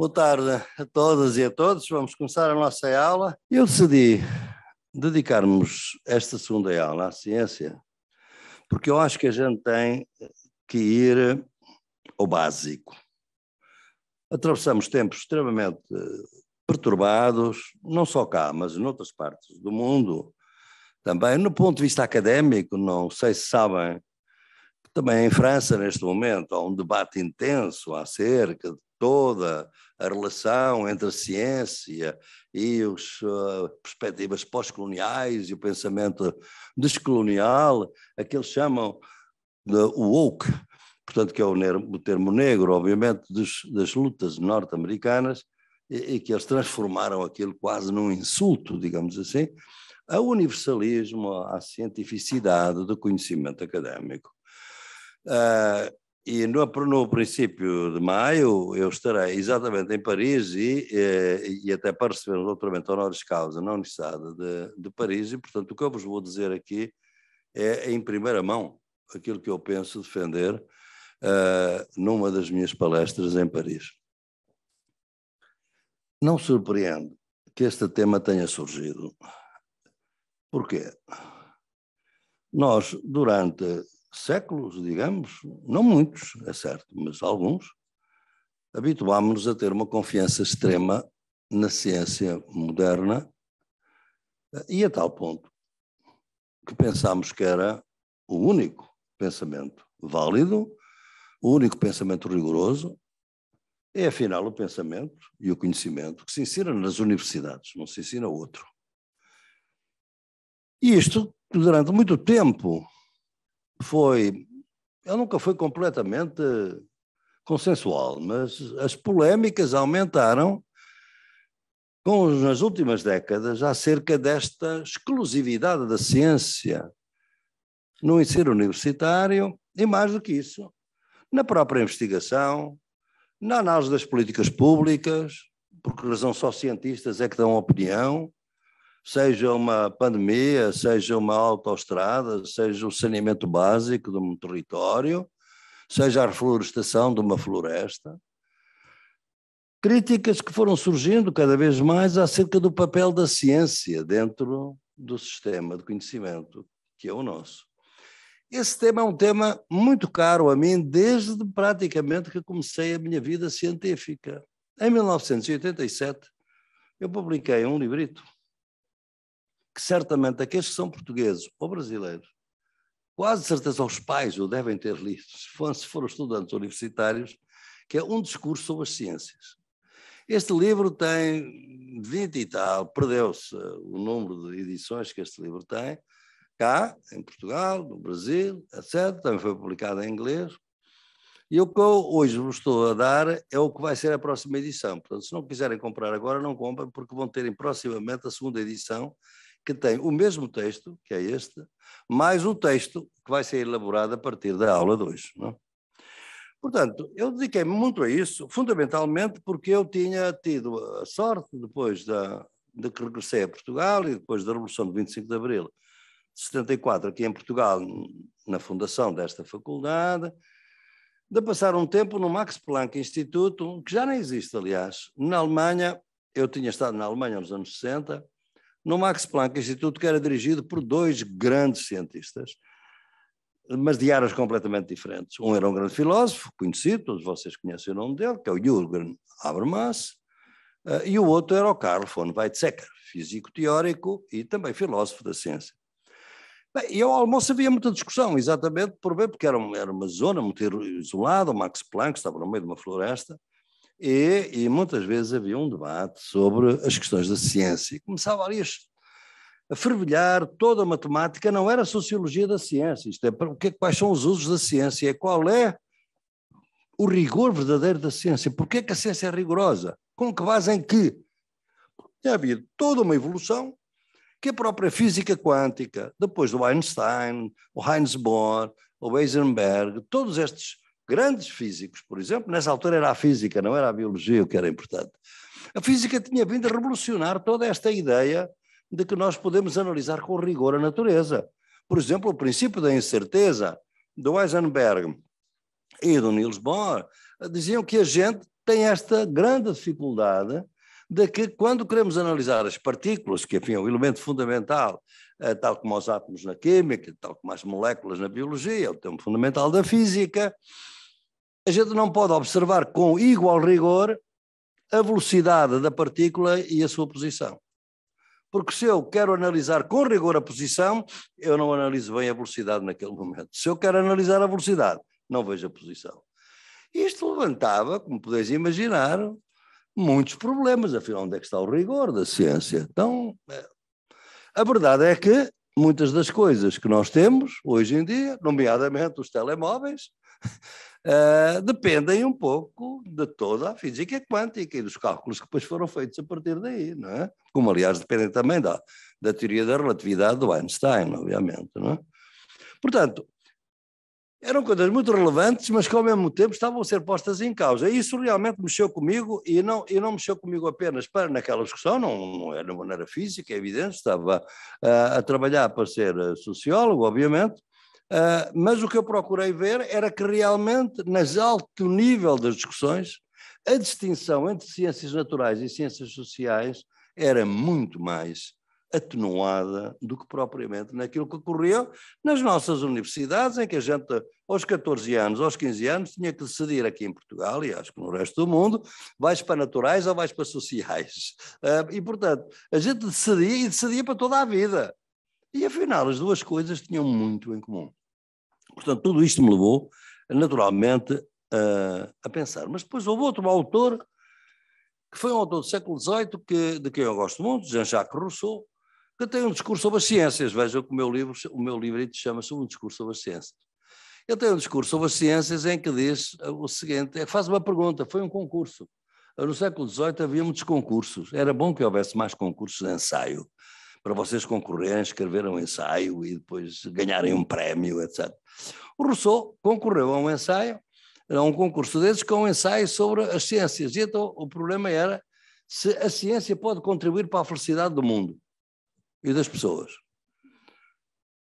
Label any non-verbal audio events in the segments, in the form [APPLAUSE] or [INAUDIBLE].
Boa tarde a todas e a todos. Vamos começar a nossa aula. Eu decidi dedicarmos esta segunda aula à ciência, porque eu acho que a gente tem que ir ao básico. Atravessamos tempos extremamente perturbados, não só cá, mas em outras partes do mundo também. No ponto de vista académico, não sei se sabem, também em França, neste momento, há um debate intenso acerca de toda a relação entre a ciência e as uh, ah, perspectivas pós-coloniais e o pensamento descolonial, aqueles chamam de woke, portanto, que é o, o termo negro, obviamente, dos, das lutas norte-americanas, e, e, que eles transformaram aquilo quase num insulto, digamos assim, ao universalismo, à cientificidade do conhecimento académico. Uh, e no, no, princípio de maio eu estarei exatamente em Paris e, e, eh, e até para receber um doutoramento honoris causa na Universidade de, de, Paris. E, portanto, o que eu vos vou dizer aqui é em primeira mão aquilo que eu penso defender uh, numa das minhas palestras em Paris. Não surpreendo que este tema tenha surgido. Porquê? Nós, durante séculos, digamos, não muitos, é certo, mas alguns, habituámos-nos a ter uma confiança extrema na ciência moderna eh, e a tal ponto que pensámos que era o único pensamento válido, o único pensamento rigoroso, é afinal o pensamento e o conhecimento que se ensina nas universidades, não se ensina outro. E isto durante muito tempo foi, eu nunca foi completamente consensual, mas as polémicas aumentaram com, nas últimas décadas acerca desta exclusividade da ciência no ensino universitário e, mais do que isso, na própria investigação, na análise das políticas públicas, porque razão só cientistas é que dão opinião, seja uma pandemia, seja uma autoestrada, seja o saneamento básico de um território, seja a reflorestação de uma floresta. Críticas que foram surgindo cada vez mais acerca do papel da ciência dentro do sistema de conhecimento, que é o nosso. Esse tema é um tema muito caro a mim desde praticamente que comecei a minha vida científica. Em 1987, eu publiquei um librito que certamente aqueles que são portugueses ou brasileiros, quase certeza os pais o devem ter lido, se, for, se foram estudantes universitários, que é um discurso sobre as ciências. Este livro tem 20 e tal, perdeu-se o número de edições que este livro tem, cá, em Portugal, no Brasil, etc. Também foi publicado em inglês. E o que eu hoje vos estou a dar é o que vai ser a próxima edição. Portanto, se não quiserem comprar agora, não comprem, porque vão terem proximamente a segunda edição, que tem o mesmo texto, que é este, mais o texto que vai ser elaborado a partir da aula 2. É? Portanto, eu dediquei-me muito a isso, fundamentalmente porque eu tinha tido a sorte, depois da, de que regressei a Portugal e depois da Revolução de 25 de Abril de 74, aqui em Portugal, na fundação desta faculdade, de passar um tempo no Max Planck Instituto, que já não existe, aliás. Na Alemanha, eu tinha estado na Alemanha nos anos 60, no Max Planck Instituto, que era dirigido por dois grandes cientistas, mas de áreas completamente diferentes. Um era um grande filósofo, conhecido, todos vocês conhecem o nome dele, que é o Jürgen Habermas, eh, e o outro era o Carl von Weizsäcker, físico teórico e também filósofo da ciência. Bem, e ao almoço havia muita discussão, exatamente por ver, porque era, era uma zona muito isolada, o Max Planck estava no meio de uma floresta, e, e, muitas vezes havia um debate sobre as questões da ciência. E começava ali a fervilhar toda a matemática, não era sociologia da ciência, isto é, para, é que, quais são os usos da ciência, é qual é o rigor verdadeiro da ciência, por é que a ciência é rigorosa, com que base em que? Tinha havido toda uma evolução que a própria física quântica, depois do Einstein, o Heinz Bohr, o Heisenberg, todos estes grandes físicos, por exemplo, nessa altura era a física, não era a biologia o que era importante. A física tinha vindo a revolucionar toda esta ideia de que nós podemos analisar com rigor a natureza. Por exemplo, o princípio da incerteza do Heisenberg e do Niels Bohr diziam que a gente tem esta grande dificuldade de que quando queremos analisar as partículas, que enfim é um elemento fundamental, eh, tal como os átomos na química, tal como as moléculas na biologia, é o tema fundamental da física, a gente não pode observar com igual rigor a velocidade da partícula e a sua posição. Porque se eu quero analisar com rigor a posição, eu não analiso bem a velocidade naquele momento. Se eu quero analisar a velocidade, não vejo a posição. Isto levantava, como podeis imaginar, muitos problemas. Afinal, onde é que está o rigor da ciência? Então, é. a verdade é que muitas das coisas que nós temos hoje em dia, nomeadamente os telemóveis, uh, dependem um pouco de toda a física quântica e dos cálculos que depois foram feitos a partir daí, não é? Como, aliás, dependem também da, da teoria da relatividade do Einstein, obviamente, não é? Portanto, eram coisas muito relevantes, mas que ao mesmo tempo estavam a ser postas em causa. E isso realmente mexeu comigo e não, e não mexeu comigo apenas para naquela discussão, não, não era de maneira física, é evidente, estava ah, a trabalhar para ser ah, sociólogo, obviamente, Uh, mas o que eu procurei ver era que realmente, nas alto nível das discussões, a distinção entre ciências naturais e ciências sociais era muito mais atenuada do que propriamente naquilo que ocorreu nas nossas universidades, em que a gente, aos 14 anos, aos 15 anos, tinha que decidir aqui em Portugal, e acho que no resto do mundo, vais para naturais ou vais para sociais. Uh, e, portanto, a gente decidia e decidia para toda a vida. E, afinal, as duas coisas tinham muito em comum. Portanto, tudo isto me levou, naturalmente, a, a pensar. Mas depois houve outro autor, que foi um autor do século XVIII, que, de quem eu gosto muito, Jean-Jacques Rousseau, que tem um discurso sobre as ciências. Vejam que o meu livro, o meu livrito chama-se Um Discurso sobre as Ciências. Ele tem um discurso sobre as ciências em que diz o seguinte, é, faz uma pergunta, foi um concurso. No século XVIII havia muitos concursos, era bom que houvesse mais concursos de ensaio para vocês concorrerem, escreverem um ensaio e depois ganharem um prémio, etc. O Rousseau concorreu a um ensaio, a um concurso desses, com um ensaio sobre as ciências. E então o problema era se a ciência pode contribuir para a felicidade do mundo e das pessoas.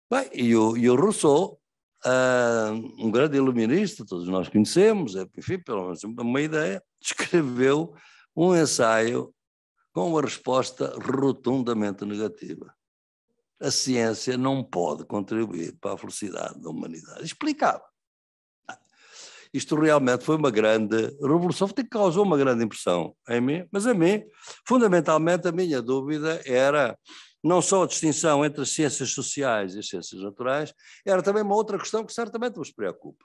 Bem, e o, e o Rousseau, uh, um grande iluminista, todos nós conhecemos, é, enfim, pelo menos uma ideia, [LAUGHS] escreveu um ensaio com uma resposta rotundamente negativa. A ciência não pode contribuir para a felicidade da humanidade. Explicava. Isto realmente foi uma grande revolução, que causou uma grande impressão em mim, mas a mim, fundamentalmente, a minha dúvida era não só a distinção entre as ciências sociais e as ciências naturais, era também uma outra questão que certamente vos preocupa.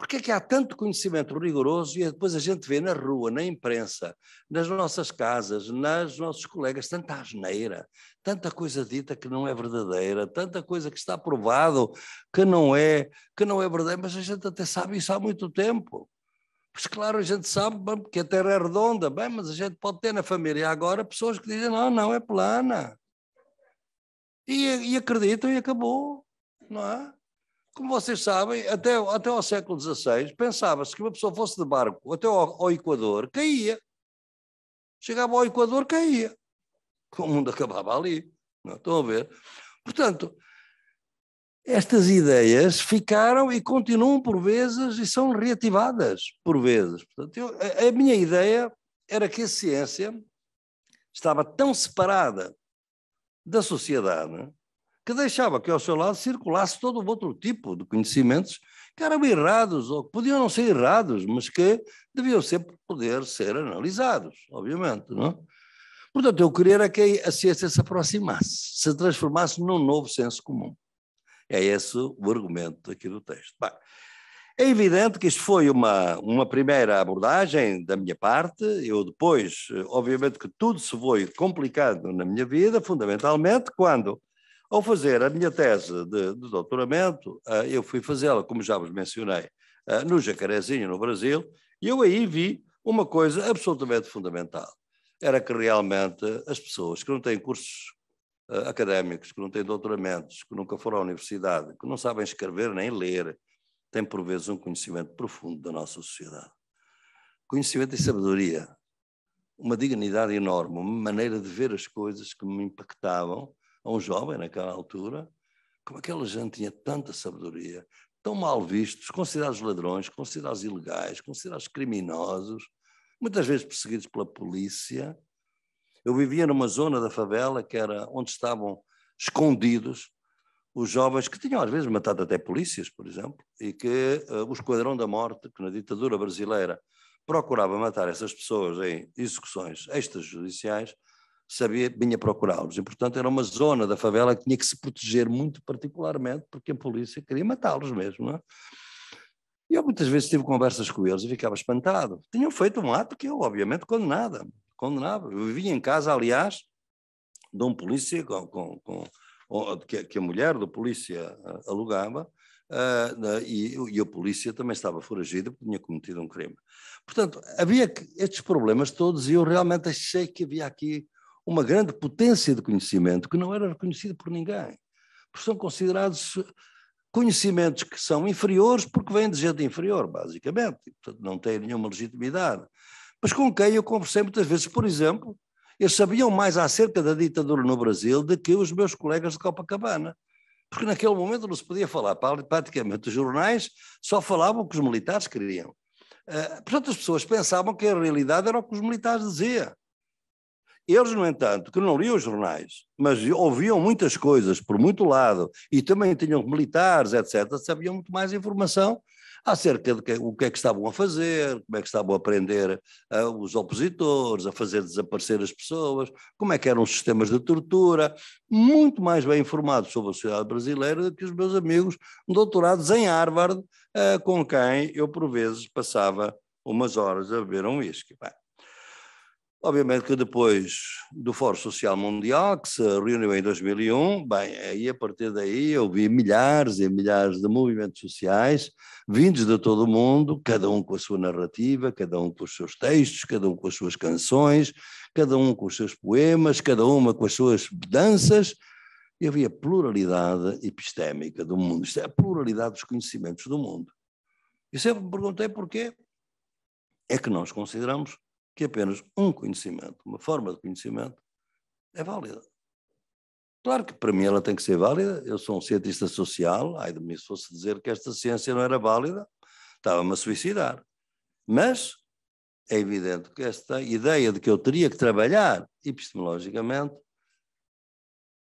Porque é que há tanto conhecimento rigoroso e depois a gente vê na rua, na imprensa, nas nossas casas, nos nossos colegas, tanta asneira, tanta coisa dita que não é verdadeira, tanta coisa que está provado que não é, que não é verdadeira, mas a gente até sabe isso há muito tempo. Pois claro, a gente sabe que a Terra é redonda, bem, mas a gente pode ter na família agora pessoas que dizem, não, não, é plana. E, e acreditam e acabou, não é? como vocês sabem, até, até ao século XVI, pensava-se que uma pessoa fosse de barco até ao, ao Equador, caía. Chegava ao Equador, caía. O mundo acabava ali. Não é? estão a ver? Portanto, estas ideias ficaram e continuam por vezes e são reativadas por vezes. Portanto, eu, a, a minha ideia era que a ciência estava tão separada da sociedade que deixava que ao seu lado circulasse todo outro tipo de conhecimentos que eram errados, ou que podiam não ser errados, mas que deviam sempre poder ser analisados, obviamente, não é? Portanto, eu queria que a ciência se aproximasse, se transformasse num novo senso comum. É esse o argumento aqui do texto. Bem, é evidente que isto foi uma, uma primeira abordagem da minha parte. Eu depois, obviamente que tudo se foi complicado na minha vida, fundamentalmente quando ao fazer a minha tese de, de doutoramento, ah, eu fui fazê-la, como já vos mencionei, ah, no Jacarezinho, no Brasil, e eu aí vi uma coisa absolutamente fundamental. Era que realmente as pessoas que não têm cursos ah, académicos, que não têm doutoramentos, que nunca foram à universidade, que não sabem escrever nem ler, têm por vezes um conhecimento profundo da nossa sociedade. Conhecimento e sabedoria, uma dignidade enorme, uma maneira de ver as coisas que me impactavam a um jovem naquela altura, como é aquela gente tinha tanta sabedoria, tão mal vistos, considerados ladrões, considerados ilegais, considerados criminosos, muitas vezes perseguidos pela polícia. Eu vivia numa zona da favela que era onde estavam escondidos os jovens que tinham às vezes matado até polícias, por exemplo, e que uh, o Esquadrão da Morte, que na ditadura brasileira procurava matar essas pessoas em execuções extrajudiciais, sabia, vinha procurá-los. E, portanto, era uma zona da favela que tinha que se proteger muito particularmente, porque a polícia queria matá-los mesmo, não é? E eu muitas vezes tive conversas com eles e ficava espantado. Tinham feito um ato que eu, obviamente, condenada, condenava. Eu vivia em casa, aliás, de um polícia com, com, com que, a mulher do polícia eh, alugava, uh, e, e o polícia também estava foragido porque tinha cometido um crime. Portanto, havia estes problemas todos e eu realmente achei que havia aqui uma grande potência de conhecimento que não era reconhecida por ninguém. Porque são considerados conhecimentos que são inferiores porque vêm de gente inferior, basicamente, e, portanto não têm nenhuma legitimidade. Mas com quem eu conversei muitas vezes, por exemplo, eles sabiam mais acerca da ditadura no Brasil do que os meus colegas de Copacabana. Porque naquele momento não se podia falar, praticamente os jornais só falavam o que os militares queriam. Eh, portanto, as pessoas pensavam que a realidade era o que os militares diziam. Eles, no entanto, que não liam os jornais, mas ouviam muitas coisas por muito lado e também tinham militares, etc., sabiam muito mais informação acerca de que, o que é que estavam a fazer, como é que estavam a prender uh, os opositores, a fazer desaparecer as pessoas, como é que eram os sistemas de tortura, muito mais bem informados sobre a sociedade brasileira do que os meus amigos doutorados em Harvard, uh, com quem eu por vezes passava umas horas a beber um whisky. Bem, Obviamente que depois do Fórum Social Mundial, que se reuniu em 2001, bem, aí a partir daí eu vi milhares e milhares de movimentos sociais vindos de todo o mundo, cada um com a sua narrativa, cada um com os seus textos, cada um com as suas canções, cada um com os seus poemas, cada uma com as suas danças, e havia pluralidade epistémica do mundo, isto é, a pluralidade dos conhecimentos do mundo. E sempre me perguntei porquê é que nós consideramos que apenas um conhecimento, uma forma de conhecimento, é válida. Claro que para mim ela tem que ser válida. Eu sou um cientista social. Ai de mim, se fosse dizer que esta ciência não era válida, estava-me a suicidar. Mas é evidente que esta ideia de que eu teria que trabalhar epistemologicamente,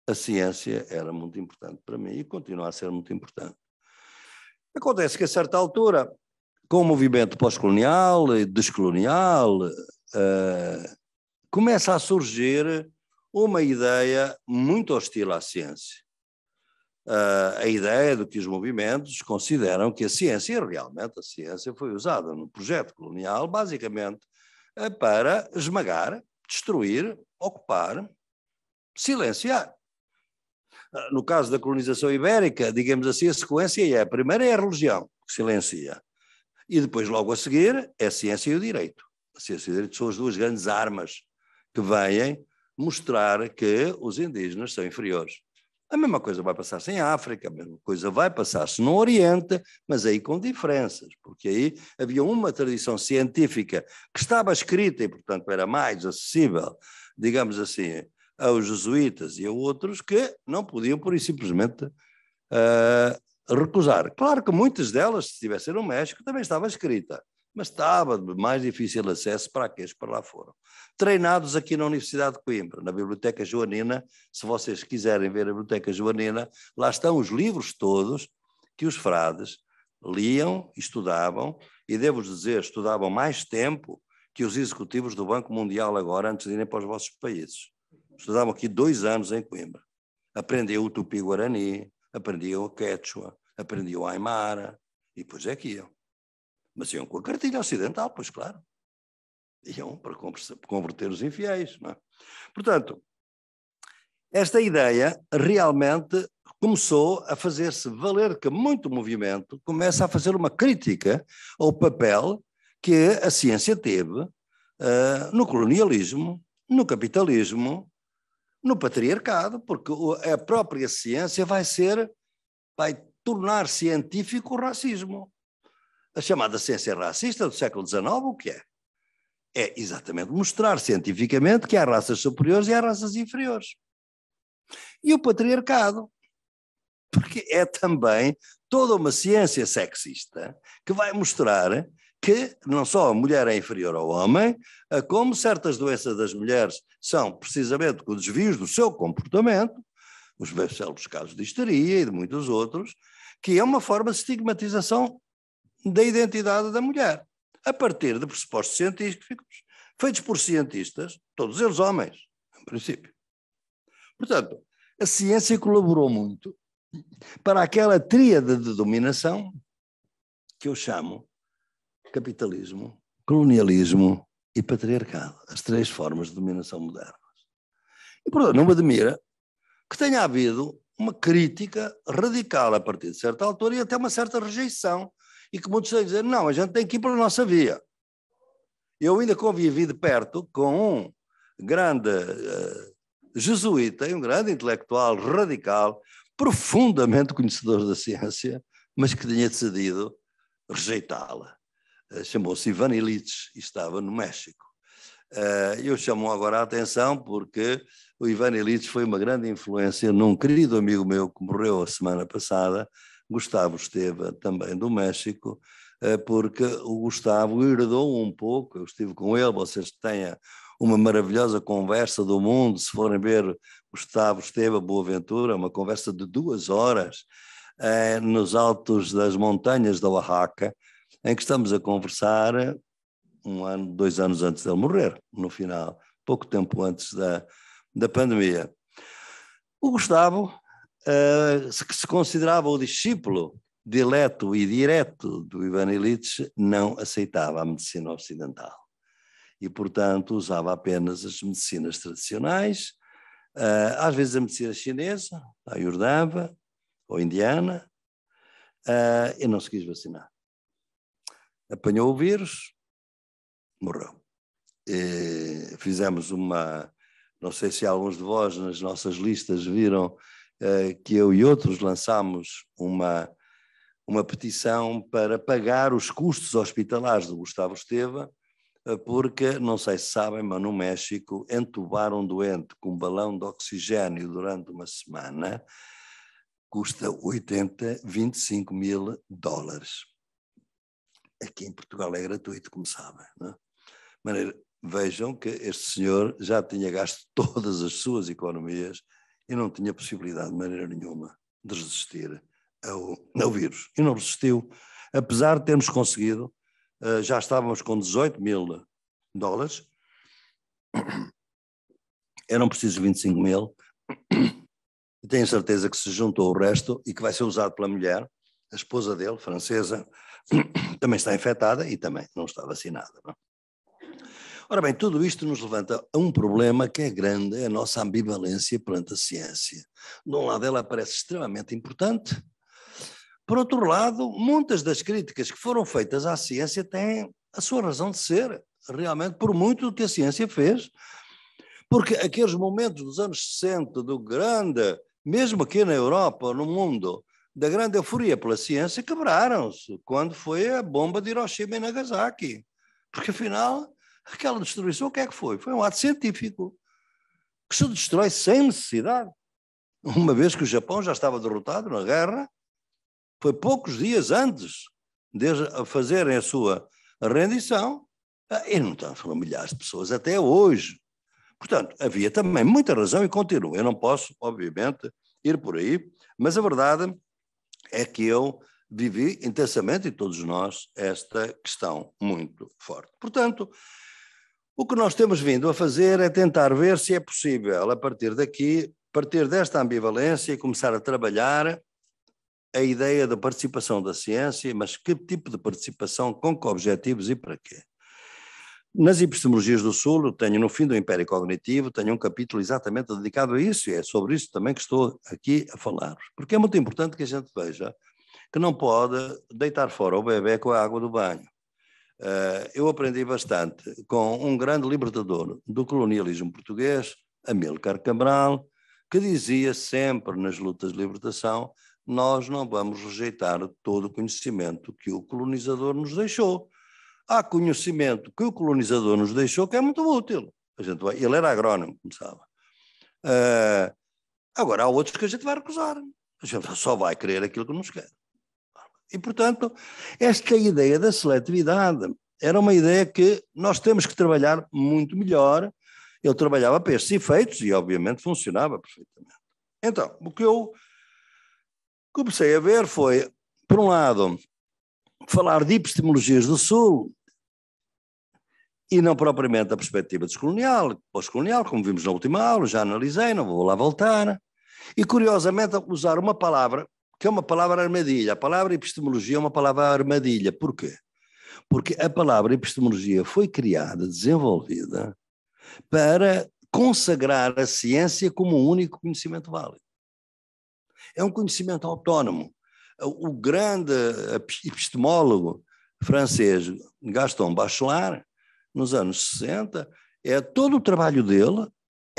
a ciência era muito importante para mim e continua a ser muito importante. Acontece que a certa altura, com o movimento pós-colonial e descolonial, ah, começa a surgir uma ideia muito hostil à ciência. Uh, a ideia do que os movimentos consideram que a ciência, realmente a ciência foi usada no projeto colonial, basicamente uh, para esmagar, destruir, ocupar, silenciar. Uh, no caso da colonização ibérica, digamos assim, a sequência é: a primeira é a religião, que silencia, e depois, logo a seguir, é a ciência e o direito ciência e direito são as duas grandes armas que vêm mostrar que os indígenas são inferiores. A mesma coisa vai passar-se em África, a mesma coisa vai passar-se no Oriente, mas aí com diferenças, porque aí havia uma tradição científica que estava escrita e, portanto, era mais acessível, digamos assim, aos jesuítas e a outros que não podiam, por e simplesmente, uh, recusar. Claro que muitas delas, se estivessem no México, também estava escrita mas estava de mais difícil acesso para aqueles que para lá foram. Treinados aqui na Universidade de Coimbra, na Biblioteca Joanina, se vocês quiserem ver a Biblioteca Joanina, lá estão os livros todos que os frades liam, estudavam, e devo dizer, estudavam mais tempo que os executivos do Banco Mundial agora, antes de irem para os vossos países. Estudavam aqui dois anos em Coimbra. Aprendiam o Tupi-Guarani, aprendiam o Quechua, aprendiam o Aymara, e depois é que iam. Mas iam com a cartilha ocidental, pois claro. Iam para converter os infiéis. É? Portanto, esta ideia realmente começou a fazer-se valer que muito movimento começa a fazer uma crítica ao papel que a ciência teve uh, no colonialismo, no capitalismo, no patriarcado, porque a própria ciência vai ser, vai tornar científico o racismo. A chamada ciência racista do século XIX, o que é? É exatamente mostrar cientificamente que há raças superiores e há raças inferiores. E o patriarcado, porque é também toda uma ciência sexista que vai mostrar que não só a mulher é inferior ao homem, como certas doenças das mulheres são precisamente com desvios do seu comportamento, os mesmos casos de histeria e de muitos outros, que é uma forma de estigmatização da identidade da mulher, a partir de pressupostos científicos feitos por cientistas, todos eles homens, em princípio. Portanto, a ciência colaborou muito para aquela tríade de dominação que eu chamo capitalismo, colonialismo e patriarcado, as três formas de dominação modernas. E, portanto, não me admira que tenha havido uma crítica radical a partir de certa altura e até uma certa rejeição e que muitos estão dizendo, não, a gente tem que ir pela nossa via. Eu ainda convivi de perto com um grande uh, jesuíta, um grande intelectual radical, profundamente conhecedor da ciência, mas que tinha decidido rejeitá-la. Uh, Chamou-se Ivan Illich e estava no México. Uh, eu chamo agora a atenção porque o Ivan Illich foi uma grande influência num querido amigo meu que morreu a semana passada, Gustavo esteve também do México, eh, porque o Gustavo herdou um pouco, eu estive com ele, vocês têm uma maravilhosa conversa do mundo, se forem ver Gustavo Esteva Boaventura, uma conversa de duas horas eh, nos altos das montanhas da Oaxaca, em que estamos a conversar eh, um ano, dois anos antes dele morrer, no final, pouco tempo antes da, da pandemia. O Gustavo que ah, se considerava o discípulo dileto e direto do Ivan Illich, não aceitava a medicina ocidental. E, portanto, usava apenas as medicinas tradicionais, ah, às vezes a medicina chinesa, a Ayurveda ou indiana, ah, e não se quis vacinar. Apanhou o vírus, morreu. E fizemos uma, não sei se alguns de vós nas nossas listas viram eh, que eu e outros lançámos uma, uma petição para pagar os custos hospitalares do Gustavo Esteva, eh, porque, não sei se sabem, mas no México entubar um doente com um balão de oxigênio durante uma semana custa 80, 25 mil dólares. Aqui em Portugal é gratuito, como sabem. É? maneira, vejam que este senhor já tinha gasto [LAUGHS] todas as suas economias eu não tinha possibilidade de maneira nenhuma de resistir ao, ao vírus. E não resistiu, apesar de termos conseguido, uh, já estávamos com 18 mil dólares, [COUGHS] eram precisos 25 mil, e tenho certeza que se juntou o resto e que vai ser usado pela mulher, a esposa dele, francesa, [COUGHS] também está infectada e também não está vacinada. Não? É? Ora bem, tudo isto nos levanta a um problema que é grande, é a nossa ambivalência perante a ciência. De um lado, ela parece extremamente importante, por outro lado, muitas das críticas que foram feitas à ciência têm a sua razão de ser, realmente, por muito do que a ciência fez. Porque aqueles momentos dos anos 60, do grande, mesmo aqui na Europa, no mundo, da grande euforia pela ciência, quebraram-se quando foi a bomba de Hiroshima e Nagasaki. Porque, afinal, Aquela destruição, o que é que foi? Foi um ato científico que se destrói sem necessidade. Uma vez que o Japão já estava derrotado na guerra, foi poucos dias antes de fazerem a sua rendição, ah, e não estão milhares de pessoas até hoje. Portanto, havia também muita razão e continuo. Eu não posso, obviamente, ir por aí, mas a verdade é que eu vivi intensamente, e todos nós, esta questão muito forte. Portanto, o que nós temos vindo a fazer é tentar ver se é possível, a partir daqui, partir desta ambivalência e começar a trabalhar a ideia da participação da ciência, mas que tipo de participação, com que objetivos e para quê? Nas epistemologias do Sul, tenho no fim do Império Cognitivo, tenho um capítulo exatamente dedicado a isso, e é sobre isso também que estou aqui a falar. Porque é muito importante que a gente veja que não pode deitar fora o bebê com a água do banho. Eh, eu aprendi bastante com um grande libertador do colonialismo português, Amilcar Cabral, que dizia sempre nas lutas de libertação: nós não vamos rejeitar todo o conhecimento que o colonizador nos deixou. Há conhecimento que o colonizador nos deixou que é muito útil. A gente vai, ele era agrónomo, começava. Uh, agora, há outros que a gente vai recusar. A gente só vai querer aquilo que nos quer. E, portanto, esta ideia da seletividade era uma ideia que nós temos que trabalhar muito melhor. Eu trabalhava para estes efeitos e, obviamente, funcionava perfeitamente. Então, o que eu comecei a ver foi, por um lado, falar de epistemologias do Sul e não propriamente a perspectiva descolonial, pós-colonial, como vimos na última aula, já analisei, não vou lá voltar. E, curiosamente, usar uma palavra que é uma palavra armadilha. A palavra epistemologia é uma palavra armadilha. Porquê? Porque a palavra epistemologia foi criada, desenvolvida, para consagrar a ciência como um único conhecimento válido. É um conhecimento autónomo. O grande epistemólogo francês Gaston Bachelard, nos anos 60, é todo o trabalho dele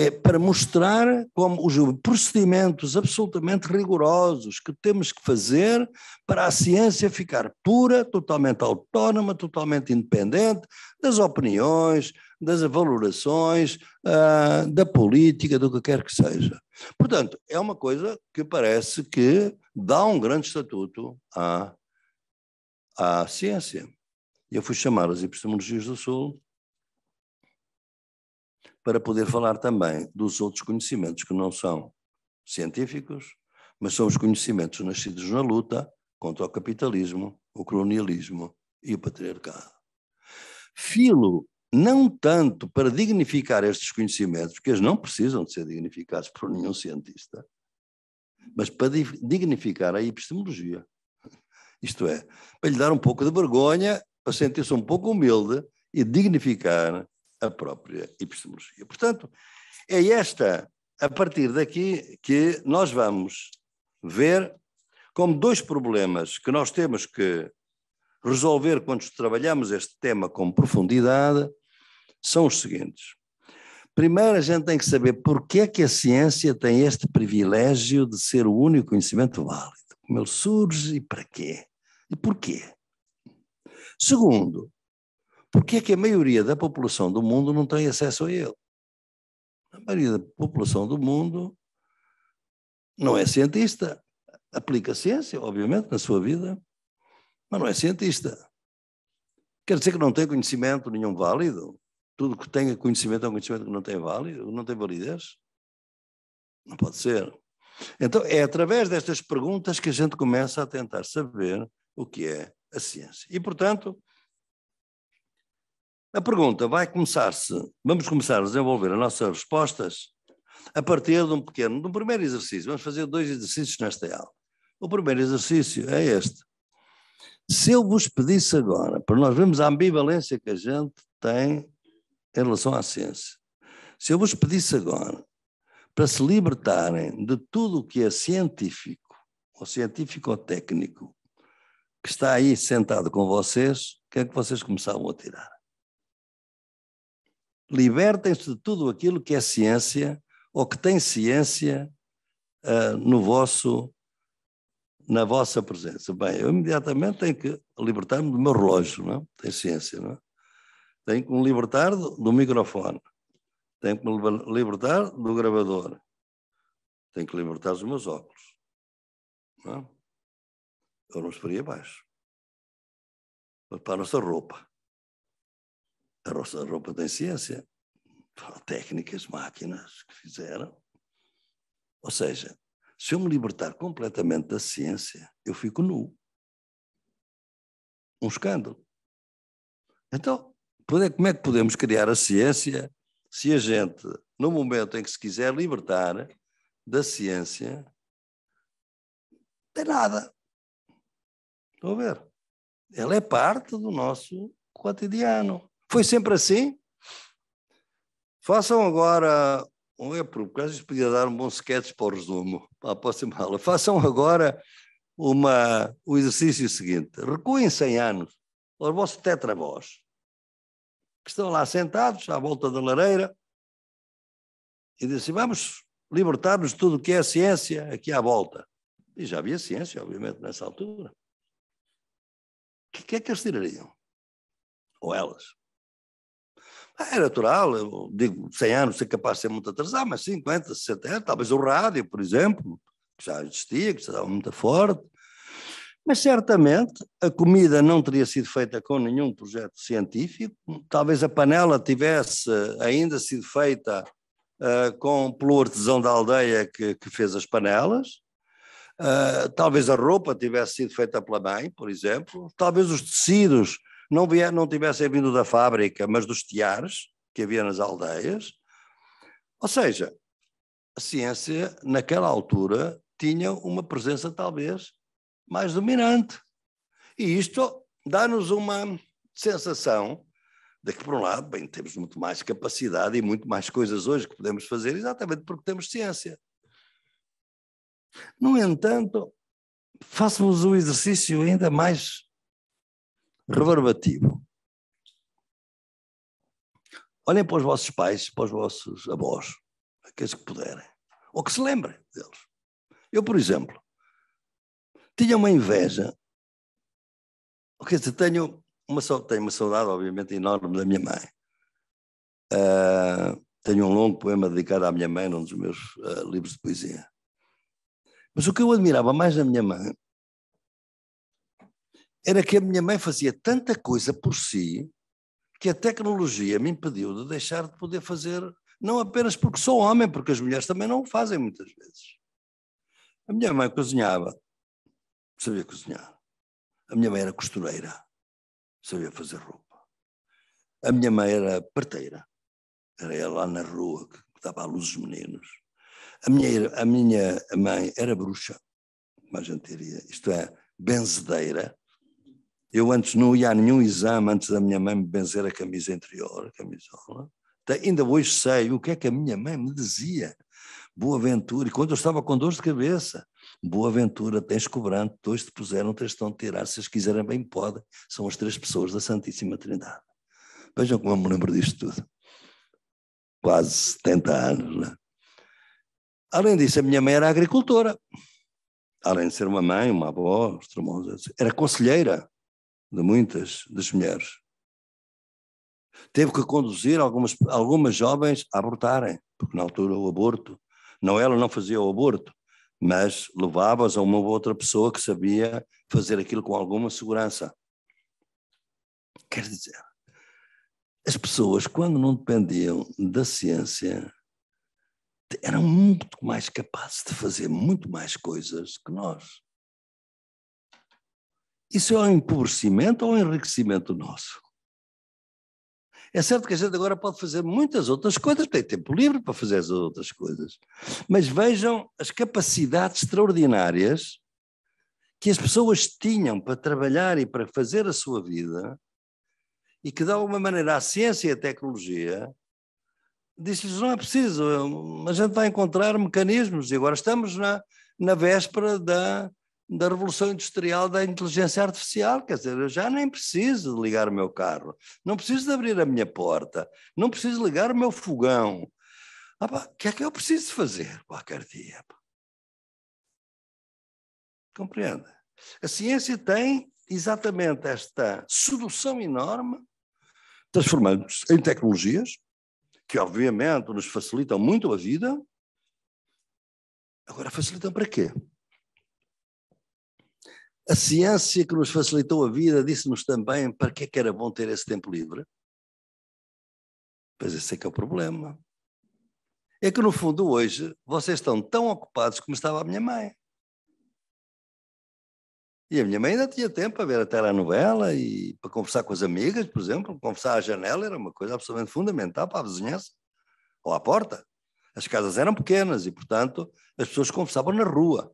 é para mostrar como os procedimentos absolutamente rigorosos que temos que fazer para a ciência ficar pura, totalmente autónoma, totalmente independente das opiniões, das valorações, ah, da política, do que quer que seja. Portanto, é uma coisa que parece que dá um grande estatuto à, à ciência. Eu fui chamar as epistemologias do Sul para poder falar também dos outros conhecimentos que não são científicos, mas são os conhecimentos nascidos na luta contra o capitalismo, o colonialismo e o patriarcado. Filo, não tanto para dignificar estes conhecimentos, porque eles não precisam de ser dignificados por nenhum cientista, mas para dignificar a epistemologia. Isto é, para lhe dar um pouco de vergonha, para sentir-se um pouco humilde e dignificar a própria epistemologia. Portanto, é esta, a partir daqui, que nós vamos ver como dois problemas que nós temos que resolver quando trabalhamos este tema com profundidade são os seguintes. Primeiro, a gente tem que saber porquê é que a ciência tem este privilégio de ser o único conhecimento válido. Como ele surge e para quê? E porquê? Segundo, por que é que a maioria da população do mundo não tem acesso a ele? A maioria da população do mundo não é cientista. Aplica ciência, obviamente, na sua vida, mas não é cientista. Quer dizer que não tem conhecimento nenhum válido? Tudo que tenha conhecimento é um conhecimento que não tem válido, não tem validez? Não pode ser. Então, é através destas perguntas que a gente começa a tentar saber o que é a ciência. E, portanto, a pergunta vai começar-se, vamos começar a desenvolver as nossas respostas a partir de um pequeno, de um primeiro exercício. Vamos fazer dois exercícios nesta aula. O primeiro exercício é este. Se eu vos pedisse agora, para nós vermos a ambivalência que a gente tem em relação à ciência, se eu vos pedisse agora para se libertarem de tudo o que é científico, ou científico ou técnico, que está aí sentado com vocês, o que é que vocês começavam a tirar? libertem-se de tudo aquilo que é ciência ou que tem ciência uh, no vosso, na vossa presença. Bem, eu imediatamente tenho que libertar-me do meu relógio, não é? Tem ciência, não é? Tenho que me libertar do, do microfone, tenho que me libertar do gravador, tenho que libertar os meus óculos, não é? Eu não estaria abaixo. prepara Para a roupa. A roça roupa tem ciência. técnicas, máquinas que fizeram. Ou seja, se eu me libertar completamente da ciência, eu fico nu. Um escândalo. Então, como é que podemos criar a ciência se a gente, no momento em que se quiser libertar da ciência, tem nada? Estão a ver? Ela é parte do nosso cotidiano. Foi sempre assim. Façam agora um repro, porque a podia dar um bom sketch para o resumo, para a próxima aula. Façam agora uma, o exercício seguinte. Recuem 100 anos aos vossos tetravós, que estão lá sentados à volta da lareira, e dizem assim, vamos libertar-nos de tudo o que é ciência aqui à volta. E já havia ciência, obviamente, nessa altura. O que, que é que eles tirariam? Ou elas? Ah, é natural, eu digo, 100 anos, ser capaz de ser muito atrasado, mas 50, 60 anos, talvez o rádio, por exemplo, que já existia, que estava muito forte. Mas certamente a comida não teria sido feita com nenhum projeto científico, talvez a panela tivesse ainda sido feita uh, com, pelo artesão da aldeia que, que fez as panelas, uh, talvez a roupa tivesse sido feita pela mãe, por exemplo, talvez os tecidos não, vier, não tivessem vindo da fábrica, mas dos tiares que havia nas aldeias. Ou seja, a ciência, naquela altura, tinha uma presença talvez mais dominante. E isto dá-nos uma sensação de que, por um lado, bem, temos muito mais capacidade e muito mais coisas hoje que podemos fazer, exatamente porque temos ciência. No entanto, façamos o exercício ainda mais reverbativo. Olhem para os vossos pais, para os vossos avós, aqueles que puderem, ou que se lembrem deles. Eu, por exemplo, tinha uma inveja, porque se tenho uma, tenho uma saudade, obviamente, enorme da minha mãe. Uh, tenho um longo poema dedicado à minha mãe, num dos meus uh, livros de poesia. Mas o que eu admirava mais na minha mãe era que a minha mãe fazia tanta coisa por si que a tecnologia me impediu de deixar de poder fazer, não apenas porque sou homem, porque as mulheres também não o fazem muitas vezes. A minha mãe cozinhava, sabia cozinhar. A minha mãe era costureira, sabia fazer roupa. A minha mãe era parteira, era ela lá na rua que dava à luz os meninos. A minha, a minha mãe era bruxa, mais diria, isto é, benzedeira, eu antes não ia a nenhum exame antes da minha mãe me benzer a camisa interior, a camisola. ainda hoje sei o que é que a minha mãe me dizia. Boa Ventura. E quando eu estava com dor de cabeça, Boa Ventura, tens cobrante, dois te puseram, três estão a tirar, se eles quiserem bem podem. São as três pessoas da Santíssima Trindade. Vejam como eu me lembro disto tudo. Quase 70 anos, né? Além disso, a minha mãe era agricultora. Além de ser uma mãe, uma avó, os era conselheira de muitas das mulheres. Teve que conduzir algumas, algumas jovens a abortarem, porque na altura o aborto, não ela não fazia o aborto, mas levava-as a uma outra pessoa que sabia fazer aquilo com alguma segurança. Quer dizer, as pessoas, quando não dependiam da ciência, eram muito mais capazes de fazer muito mais coisas que nós. Isso é um empobrecimento ou um enriquecimento nosso? É certo que a gente agora pode fazer muitas outras coisas, tem tempo livre para fazer as outras coisas. Mas vejam as capacidades extraordinárias que as pessoas tinham para trabalhar e para fazer a sua vida e que, de alguma maneira, a ciência e a tecnologia disse-lhes: não é preciso, a gente vai encontrar mecanismos. E agora estamos na, na véspera da da revolução industrial da inteligência artificial, quer dizer, eu já nem preciso de ligar o meu carro, não preciso de abrir a minha porta, não preciso ligar o meu fogão. Ah, o que é que eu preciso fazer qualquer dia? Pá? Compreende? A ciência tem exatamente esta sedução enorme, transformando-se em tecnologias, que obviamente nos facilitam muito a vida. Agora, facilitam para quê? A ciência que nos facilitou a vida disse-nos também para que, é que era bom ter esse tempo livre. Pois esse é que é o problema. É que, no fundo, hoje, vocês estão tão ocupados como estava a minha mãe. E a minha mãe ainda tinha tempo para ver a telenovela e para conversar com as amigas, por exemplo. Conversar à janela era uma coisa absolutamente fundamental para a vizinhança ou à porta. As casas eram pequenas e, portanto, as pessoas conversavam na rua.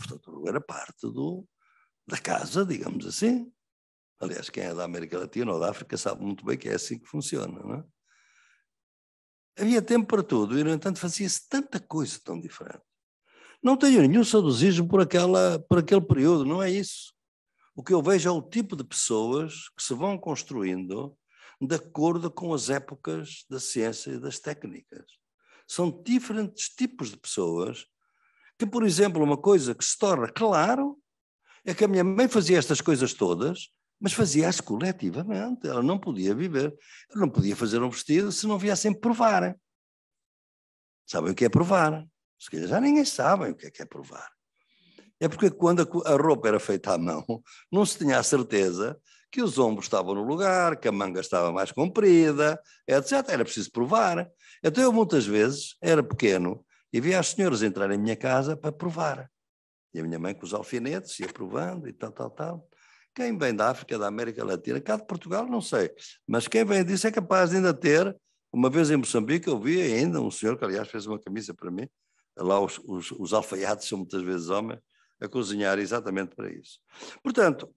Portanto, era parte do, da casa, digamos assim. Aliás, quem é da América Latina ou da África sabe muito bem que é assim que funciona, não é? Havia tempo para tudo e, no entanto, fazia-se tanta coisa tão diferente. Não tenho nenhum saudosismo por, aquela, por aquele período, não é isso. O que eu vejo é o tipo de pessoas que se vão construindo de acordo com as épocas da ciência e das técnicas. São diferentes tipos de pessoas que, por exemplo, uma coisa que se torna claro é que a minha mãe fazia estas coisas todas, mas fazia-as coletivamente. Ela não podia viver, ela não podia fazer um vestido se não viessem provar. Sabem o que é provar? Se calhar já ninguém sabe o que é que é provar. É porque quando a roupa era feita à mão, [LAUGHS] não se tinha a certeza que os ombros estavam no lugar, que a manga estava mais comprida, etc. Era preciso provar. Então eu muitas vezes era pequeno e vi as senhoras entrar em minha casa para provar. E a minha mãe com os alfinetes, ia provando e tal, tal, tal. Quem vem da África, da América Latina, cá de Portugal, não sei, mas quem vem disso é capaz de ainda ter. Uma vez em Moçambique, eu vi ainda um senhor que, aliás, fez uma camisa para mim. Lá os, os, os alfaiates são muitas vezes homens, a cozinhar exatamente para isso. Portanto,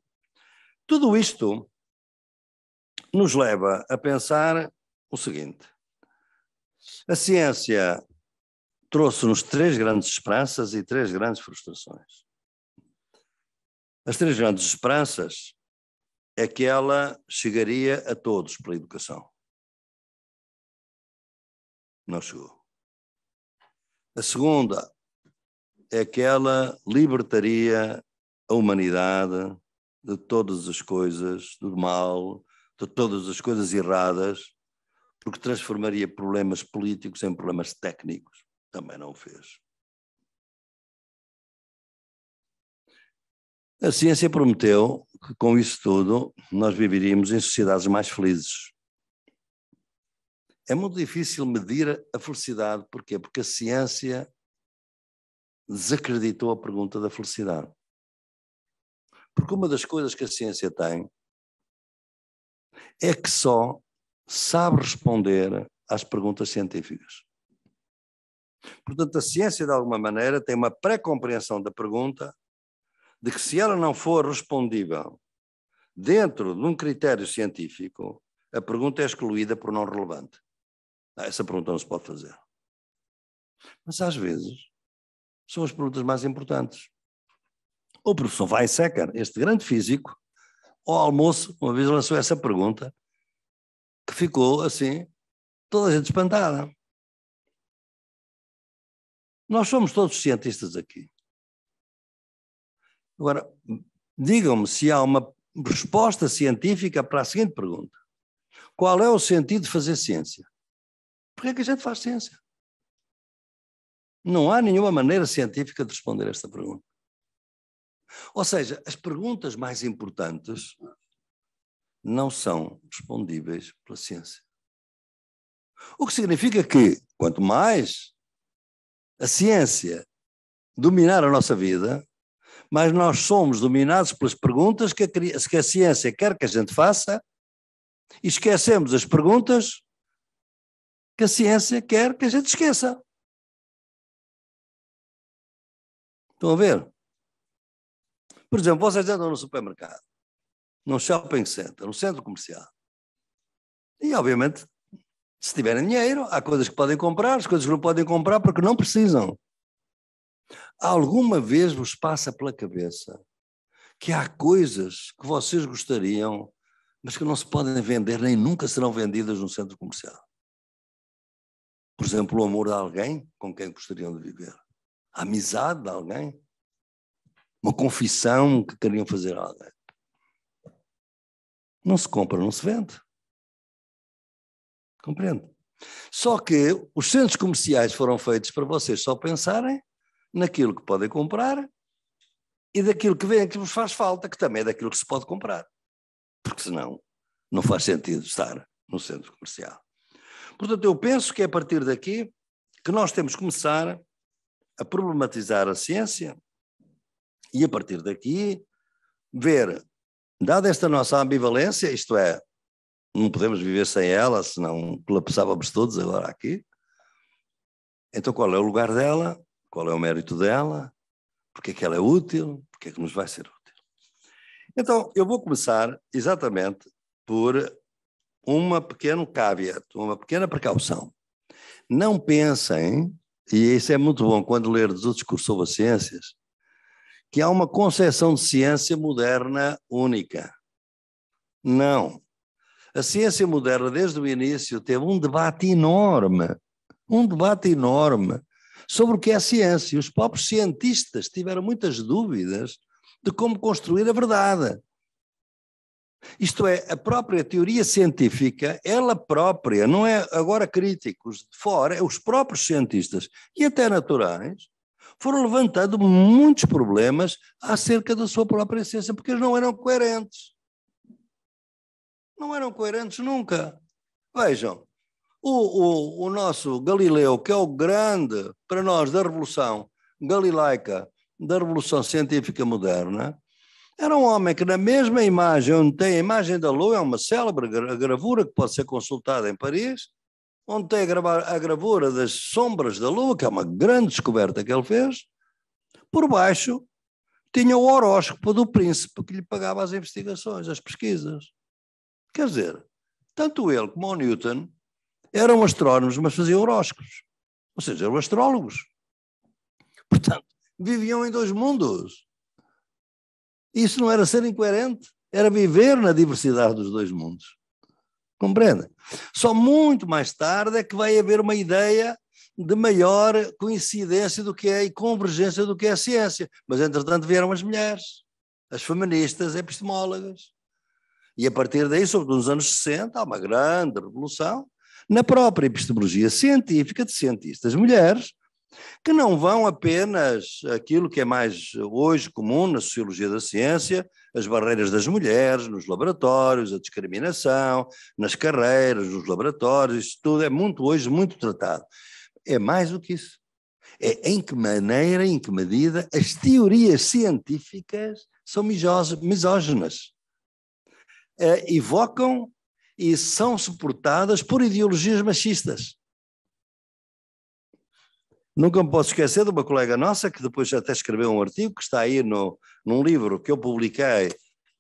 tudo isto nos leva a pensar o seguinte: a ciência trouxe-nos três grandes esperanças e três grandes frustrações. As três grandes esperanças é que ela chegaria a todos pela educação. Não chegou. A segunda é que ela libertaria a humanidade de todas as coisas, do mal, de todas as coisas erradas, porque transformaria problemas políticos em problemas técnicos. Também não o fez. A ciência prometeu que com isso tudo nós viveríamos em sociedades mais felizes. É muito difícil medir a felicidade, porquê? Porque a ciência desacreditou a pergunta da felicidade. Porque uma das coisas que a ciência tem é que só sabe responder às perguntas científicas. Portanto, a ciência, de alguma maneira, tem uma pré-compreensão da pergunta de que se ela não for respondível dentro de um critério científico, a pergunta é excluída por não relevante. Ah, essa pergunta não se pode fazer. Mas às vezes são as perguntas mais importantes. O professor Weissecker, este grande físico, ao almoço, uma vez lançou essa pergunta que ficou assim, toda a gente espantada. Nós somos todos cientistas aqui. Agora, digam-me se há uma resposta científica para a seguinte pergunta: qual é o sentido de fazer ciência? por é que a gente faz ciência? Não há nenhuma maneira científica de responder esta pergunta. Ou seja, as perguntas mais importantes não são respondíveis pela ciência. O que significa que, quanto mais a ciência dominar a nossa vida, mas nós somos dominados pelas perguntas que a, que a ciência quer que a gente faça e esquecemos as perguntas que a ciência quer que a gente esqueça. Estão a ver? Por exemplo, vocês andam no supermercado, num shopping center, no centro comercial. E, obviamente, se tiverem dinheiro, há coisas que podem comprar, as coisas que não podem comprar porque não precisam. Alguma vez vos passa pela cabeça que há coisas que vocês gostariam, mas que não se podem vender nem nunca serão vendidas no centro comercial? Por exemplo, o amor de alguém com quem gostariam de viver, a amizade de alguém, uma confissão que queriam fazer a alguém. Não se compra, não se vende. Compreende? Só que os centros comerciais foram feitos para vocês só pensarem naquilo que podem comprar e daquilo que vem que vos faz falta, que também é daquilo que se pode comprar. Porque senão não faz sentido estar no centro comercial. Portanto, eu penso que é a partir daqui que nós temos que começar a problematizar a ciência e, a partir daqui, ver, dada esta nossa ambivalência, isto é, não podemos viver sem ela, senão colapsávamos todos agora aqui. Então qual é o lugar dela? Qual é o mérito dela? Porque é que ela é útil? Porque é que nos vai ser útil? Então, eu vou começar exatamente por uma pequeno caveat, uma pequena precaução. Não pensem, e isso é muito bom quando ler o discurso sobre as ciências, que há uma concepção de ciência moderna única. Não. A ciência moderna, desde o início, teve um debate enorme, um debate enorme sobre o que é ciência. Os próprios cientistas tiveram muitas dúvidas de como construir a verdade. Isto é, a própria teoria científica, ela própria, não é agora críticos de fora, é os próprios cientistas e até naturais, foram levantando muitos problemas acerca da sua própria ciência, porque eles não eram coerentes. Não eram coerentes nunca. Vejam, o, o, o nosso Galileu, que é o grande, para nós, da Revolução Galilaica, da Revolução Científica Moderna, era um homem que, na mesma imagem onde tem a imagem da Lua, é uma célebre gravura que pode ser consultada em Paris, onde tem a gravura das sombras da Lua, que é uma grande descoberta que ele fez, por baixo tinha o horóscopo do príncipe que lhe pagava as investigações, as pesquisas. Quer dizer, tanto ele como o Newton eram astrónomos, mas faziam horóscopos. Ou seja, eram astrólogos. Portanto, viviam em dois mundos. Isso não era ser incoerente, era viver na diversidade dos dois mundos. Compreendem? Só muito mais tarde é que vai haver uma ideia de maior coincidência do que é e convergência do que é a ciência. Mas, entretanto, vieram as mulheres, as feministas epistemólogas. E a partir daí, sobretudo nos anos 60, há uma grande revolução na própria epistemologia científica de cientistas mulheres, que não vão apenas aquilo que é mais hoje comum na sociologia da ciência, as barreiras das mulheres nos laboratórios, a discriminação nas carreiras, nos laboratórios, isso tudo é muito hoje muito tratado. É mais do que isso. É em que maneira, em que medida as teorias científicas são misóginas. É, evocam e são suportadas por ideologias machistas. Nunca me posso esquecer de uma colega nossa que depois até escreveu um artigo que está aí no, num livro que eu publiquei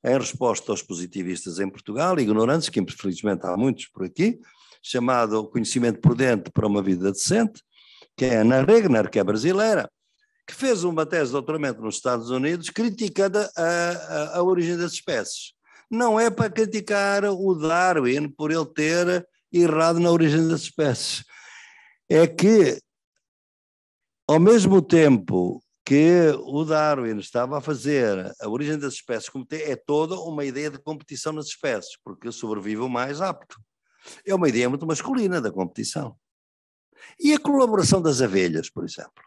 em resposta aos positivistas em Portugal, ignorantes, que infelizmente há muitos por aqui, chamado Conhecimento Prudente para uma Vida Decente, que é Ana Regner, que é brasileira, que fez uma tese de doutoramento nos Estados Unidos criticando a, a, a origem das espécies não é para criticar o Darwin por ele ter errado na origem das espécies. É que, ao mesmo tempo que o Darwin estava a fazer a origem das espécies como é toda uma ideia de competição nas espécies, porque sobrevive o mais apto. É uma ideia muito masculina da competição. E a colaboração das abelhas, por exemplo,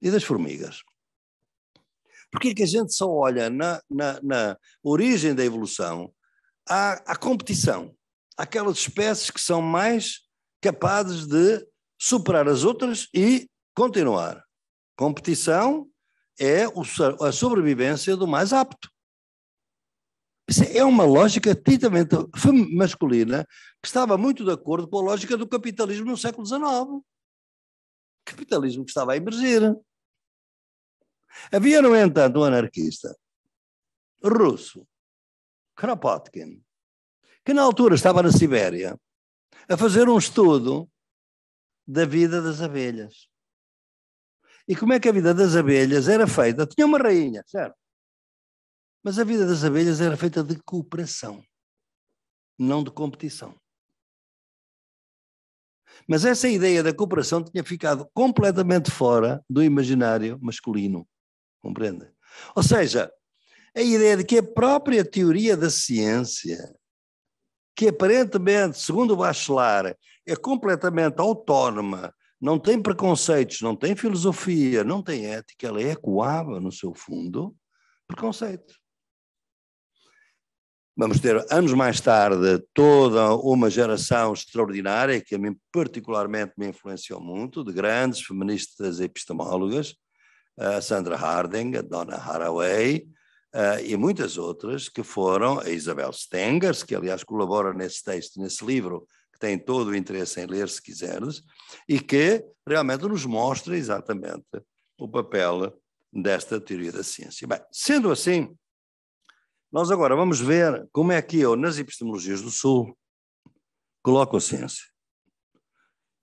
e das formigas. Porque é que a gente só olha na, na, na origem da evolução à, à competição? Aquelas espécies que são mais capazes de superar as outras e continuar. Competição é o, a sobrevivência do mais apto. Isso é uma lógica tipicamente masculina que estava muito de acordo com a lógica do capitalismo no século XIX. Capitalismo que estava a emergir. Havia, no entanto, um anarquista russo, Kropotkin, que na altura estava na Sibéria a fazer um estudo da vida das abelhas. E como é que a vida das abelhas era feita? Tinha uma rainha, certo? Mas a vida das abelhas era feita de cooperação, não de competição. Mas essa ideia da cooperação tinha ficado completamente fora do imaginário masculino. Compreende? Ou seja, a ideia de que a própria teoria da ciência, que aparentemente, segundo o Bachelar, é completamente autónoma, não tem preconceitos, não tem filosofia, não tem ética, ela é ecoava, no seu fundo, preconceito. Vamos ter, anos mais tarde, toda uma geração extraordinária, que a mim particularmente me influenciou muito, de grandes feministas epistemólogas, Sandra Harding, a Donna Haraway eh, e muitas outras que foram a Isabel Stengers, que aliás colabora nesse texto, nesse livro, que tem todo o interesse em ler, se quiseres, e que realmente nos mostra exatamente o papel desta teoria da ciência. Bem, sendo assim, nós agora vamos ver como é que eu, nas epistemologias do Sul, coloco a ciência.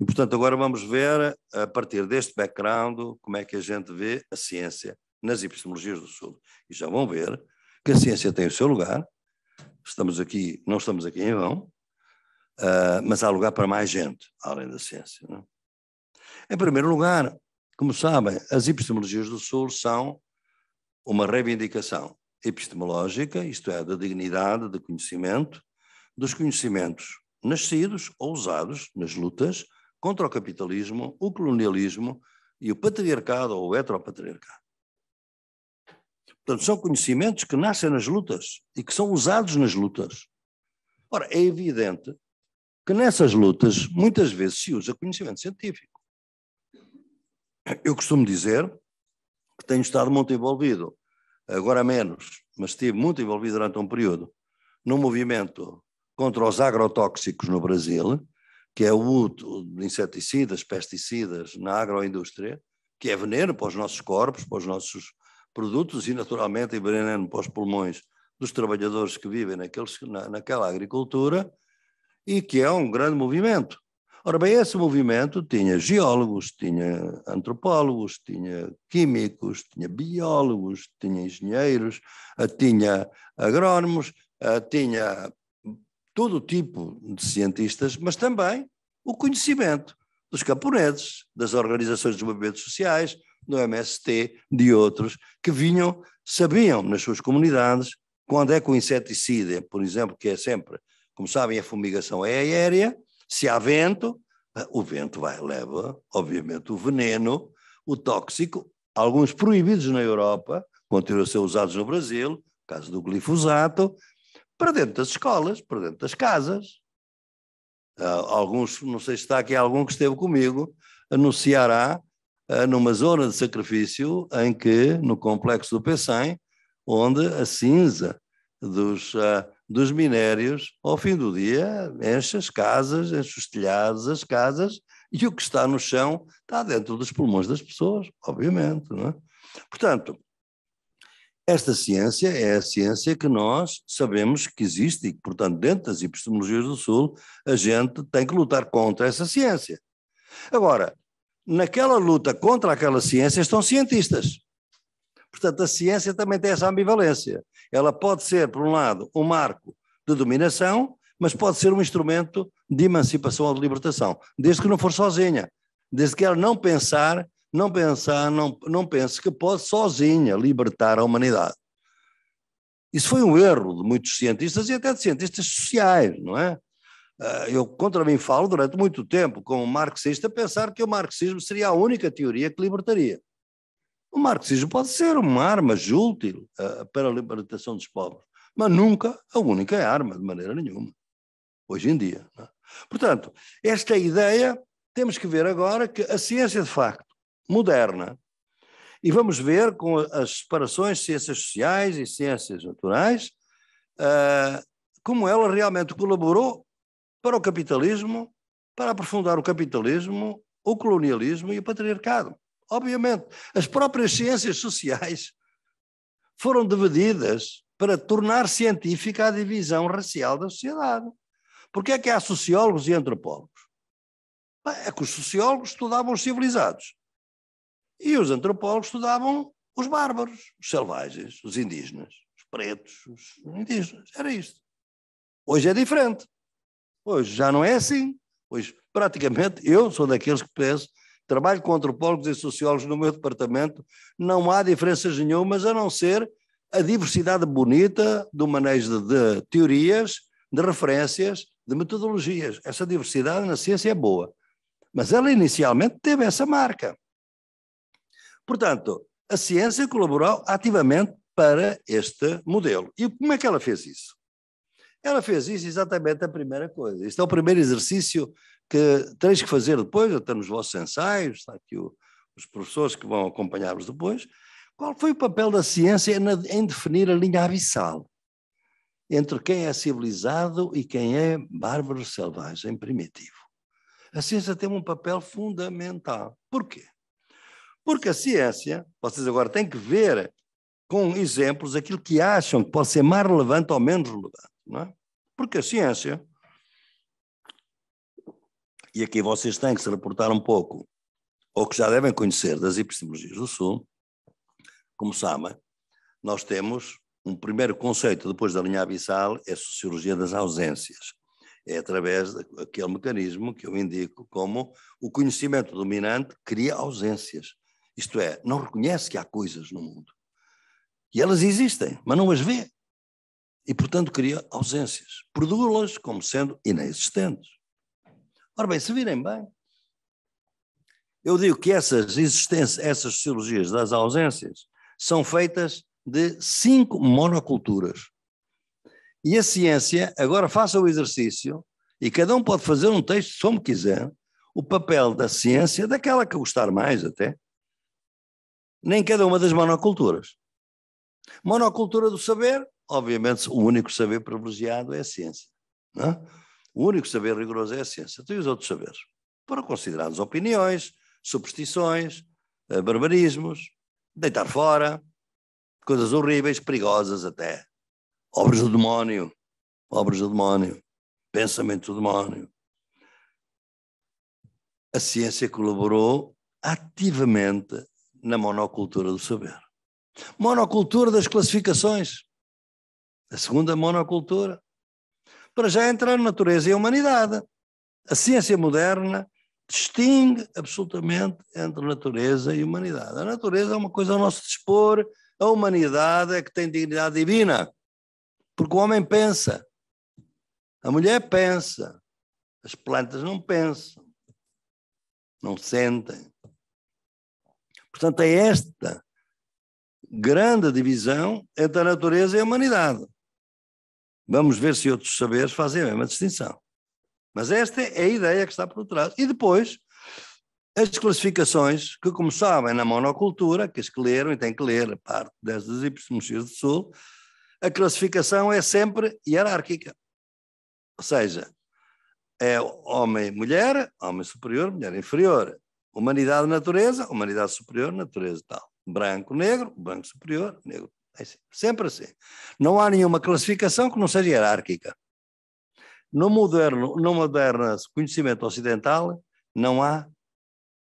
E, portanto, agora vamos ver, a partir deste background, como é que a gente vê a ciência nas epistemologias do Sul. E já vão ver que a ciência tem o seu lugar, estamos aqui, não estamos aqui em vão, uh, mas há lugar para mais gente, além da ciência. Não? É? Em primeiro lugar, como sabem, as epistemologias do Sul são uma reivindicação epistemológica, isto é, da dignidade de conhecimento, dos conhecimentos nascidos ou usados nas lutas contra o capitalismo, o colonialismo e o patriarcado ou o heteropatriarcado. Portanto, são conhecimentos que nascem nas lutas e que são usados nas lutas. Ora, é evidente que nessas lutas muitas vezes se usa conhecimento científico. Eu costumo dizer que tenho estado muito envolvido, agora menos, mas estive muito envolvido durante um período, num movimento contra os agrotóxicos no Brasil, que é o uso de inseticidas, pesticidas na agroindústria, que é veneno para os nossos corpos, para os nossos produtos e, naturalmente, veneno para os pulmões dos trabalhadores que vivem naqueles, na, naquela agricultura, e que é um grande movimento. Ora bem, esse movimento tinha geólogos, tinha antropólogos, tinha químicos, tinha biólogos, tinha engenheiros, tinha agrónomos, tinha todo o tipo de cientistas, mas também o conhecimento dos camponeses, das organizações dos movimentos sociais, do MST, de outros, que vinham, sabiam nas suas comunidades quando é que o inseticida, por exemplo, que é sempre, como sabem, a fumigação é aérea, se há vento, ah, o vento vai, leva, obviamente, o veneno, o tóxico, alguns proibidos na Europa, continuam a ser usados no Brasil, caso do glifosato, para dentro das escolas, para dentro das casas. Ah, alguns, não sei se está aqui algum que esteve comigo, anunciará ah, numa zona de sacrifício em que, no complexo do P100, onde a cinza dos, ah, dos minérios, ao fim do dia, enche as casas, enche os telhados, as casas, e o que está no chão está dentro dos pulmões das pessoas, obviamente. Não é? Portanto, esta ciência é a ciência que nós sabemos que existe e que, portanto, dentro das epistemologias do Sul, a gente tem que lutar contra essa ciência. Agora, naquela luta contra aquela ciência estão cientistas. Portanto, a ciência também tem essa ambivalência. Ela pode ser, por um lado, um marco de dominação, mas pode ser um instrumento de emancipação ou de libertação, desde que não for sozinha, desde que ela não pensar não pensar, não, não pense que pode sozinha libertar a humanidade. Isso foi um erro de muitos cientistas e até de cientistas sociais, não é? Ah, eu contra mim falo durante muito tempo como marxista pensar que o marxismo seria a única teoria que libertaria. O marxismo pode ser uma arma útil ah, para a libertação dos pobres, mas nunca a única arma, de maneira nenhuma, hoje em dia. É? Portanto, esta ideia, temos que ver agora que a ciência, de facto, moderna. E vamos ver com as separações de ciências sociais e ciências naturais uh, como ela realmente colaborou para o capitalismo, para aprofundar o capitalismo, o colonialismo e o patriarcado. Obviamente, as próprias ciências sociais foram divididas para tornar científica a divisão racial da sociedade. Porquê é que há sociólogos e antropólogos? é que os sociólogos estudavam os civilizados e os antropólogos estudavam os bárbaros, os selvagens, os indígenas, os pretos, os indígenas. Era isto. Hoje é diferente. Hoje já não é assim. Hoje, praticamente, eu sou daqueles que penso, trabalho com antropólogos e sociólogos no meu departamento, não há diferenças nenhumas a não ser a diversidade bonita do manejo de, de teorias, de referências, de metodologias. Essa diversidade na ciência é boa. Mas ela inicialmente teve essa marca. Portanto, a ciência colaborou ativamente para este modelo. E como é que ela fez isso? Ela fez isso exatamente a primeira coisa. Este é o primeiro exercício que tereis que fazer depois, até nos vossos ensaios, está aqui o, os professores que vão acompanhar-vos depois. Qual foi o papel da ciência na, em definir a linha abissal entre quem é civilizado e quem é bárbaro selvagem primitivo? A ciência tem um papel fundamental. Porquê? Porque a ciência, vocês agora têm que ver com exemplos aquilo que acham que pode ser mais relevante ou menos relevante, não é? Porque a ciência, e aqui vocês têm que se reportar um pouco, ou que já devem conhecer das epistemologias do Sul, como sabem, nós temos um primeiro conceito depois da linha abissal, é a sociologia das ausências. É através daquele mecanismo que eu indico como o conhecimento dominante cria ausências. Isto é, não reconhece que há coisas no mundo. E elas existem, mas não as vê. E, portanto, cria ausências. produz-las como sendo inexistentes. Ora bem, se virem bem, eu digo que essas existências, essas sociologias das ausências, são feitas de cinco monoculturas. E a ciência, agora faça o exercício, e cada um pode fazer um texto, se como quiser, o papel da ciência, daquela que gostar mais até, nem cada uma das monoculturas. Monocultura do saber, obviamente, o único saber privilegiado é a ciência. É? O único saber rigoroso é a ciência. Tem os outros saberes. Foram considerados opiniões, superstições, eh, barbarismos, deitar fora, coisas horríveis, perigosas até. Obras do demónio, obras do demónio, pensamento do demónio. A ciência colaborou ativamente na monocultura do saber. Monocultura das classificações. A segunda monocultura. Para já entrar na natureza e a humanidade. A ciência moderna distingue absolutamente entre natureza e humanidade. A natureza é uma coisa ao nosso dispor, a humanidade é que tem dignidade divina. Porque o homem pensa, a mulher pensa, as plantas não pensam, não sentem, Portanto, é esta grande divisão entre a natureza e a humanidade. Vamos ver se outros saberes fazem a mesma distinção. Mas esta é a ideia que está por trás. E depois, as classificações que, como sabem, na monocultura, que as que leram e têm que ler a parte das epistemologias do Sul, a classificação é sempre hierárquica. Ou seja, é homem-mulher, homem superior, mulher inferior. Humanidade, natureza, humanidade superior, natureza tal. Branco, negro, branco superior, negro. É assim. Sempre assim. Não há nenhuma classificação que não seja hierárquica. No moderno, no moderno conhecimento ocidental, não há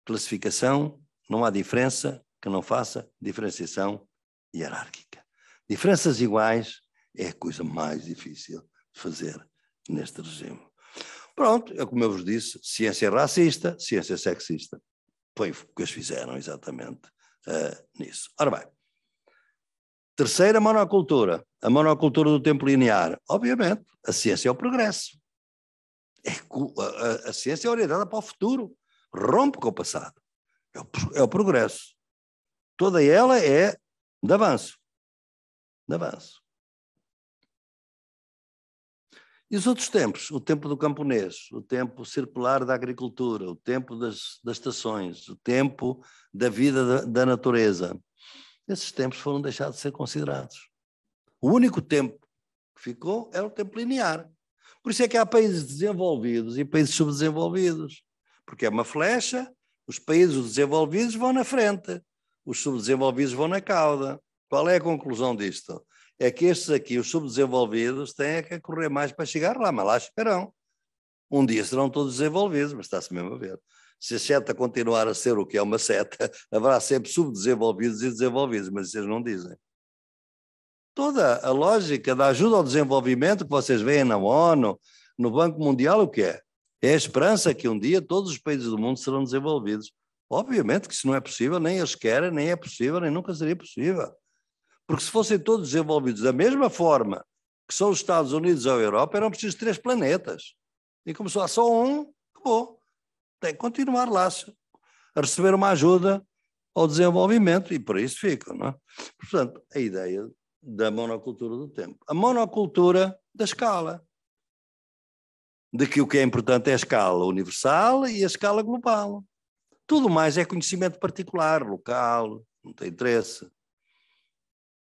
classificação, não há diferença que não faça diferenciação hierárquica. Diferenças iguais é a coisa mais difícil de fazer neste regime. Pronto, é como eu vos disse, ciência racista, ciência sexista. Foi o que eles fizeram exatamente uh, nisso. Ora bem. Terceira, monocultura. A monocultura do tempo linear. Obviamente, a ciência é o progresso. É, a, a, a, ciência é orientada para o futuro. Rompe com o passado. É o, é o progresso. Toda ela é de avanço. De avanço. E os outros tempos, o tempo do camponês, o tempo circular da agricultura, o tempo das, das estações, o tempo da vida da, da natureza, esses tempos foram deixados de ser considerados. O único tempo que ficou era o tempo linear. Por isso é que há países desenvolvidos e países subdesenvolvidos, porque é uma flecha, os países desenvolvidos vão na frente, os subdesenvolvidos vão na cauda. Qual é a conclusão disto? é que estes aqui, os subdesenvolvidos, têm que correr mais para chegar lá, mas lá esperam. Um dia serão todos desenvolvidos, mas está-se mesmo a ver. Se a seta continuar a ser o que é uma seta, [LAUGHS] haverá sempre subdesenvolvidos e desenvolvidos, mas vocês não dizem. Toda a lógica da ajuda ao desenvolvimento que vocês veem na ONU, no Banco Mundial, o que é? É a esperança que um dia todos os países do mundo serão desenvolvidos. Obviamente que isso não é possível, nem eles querem, nem é possível, nem nunca seria possível. Porque se fossem todos desenvolvidos da mesma forma que são os Estados Unidos ou a Europa, eram precisos três planetas. E começou a só um, acabou. Tem que continuar lá a receber uma ajuda ao desenvolvimento e por isso fica, Não é? Portanto, a ideia da monocultura do tempo. A monocultura da escala. De que o que é importante é a escala universal e a escala global. Tudo mais é conhecimento particular, local, não tem interesse.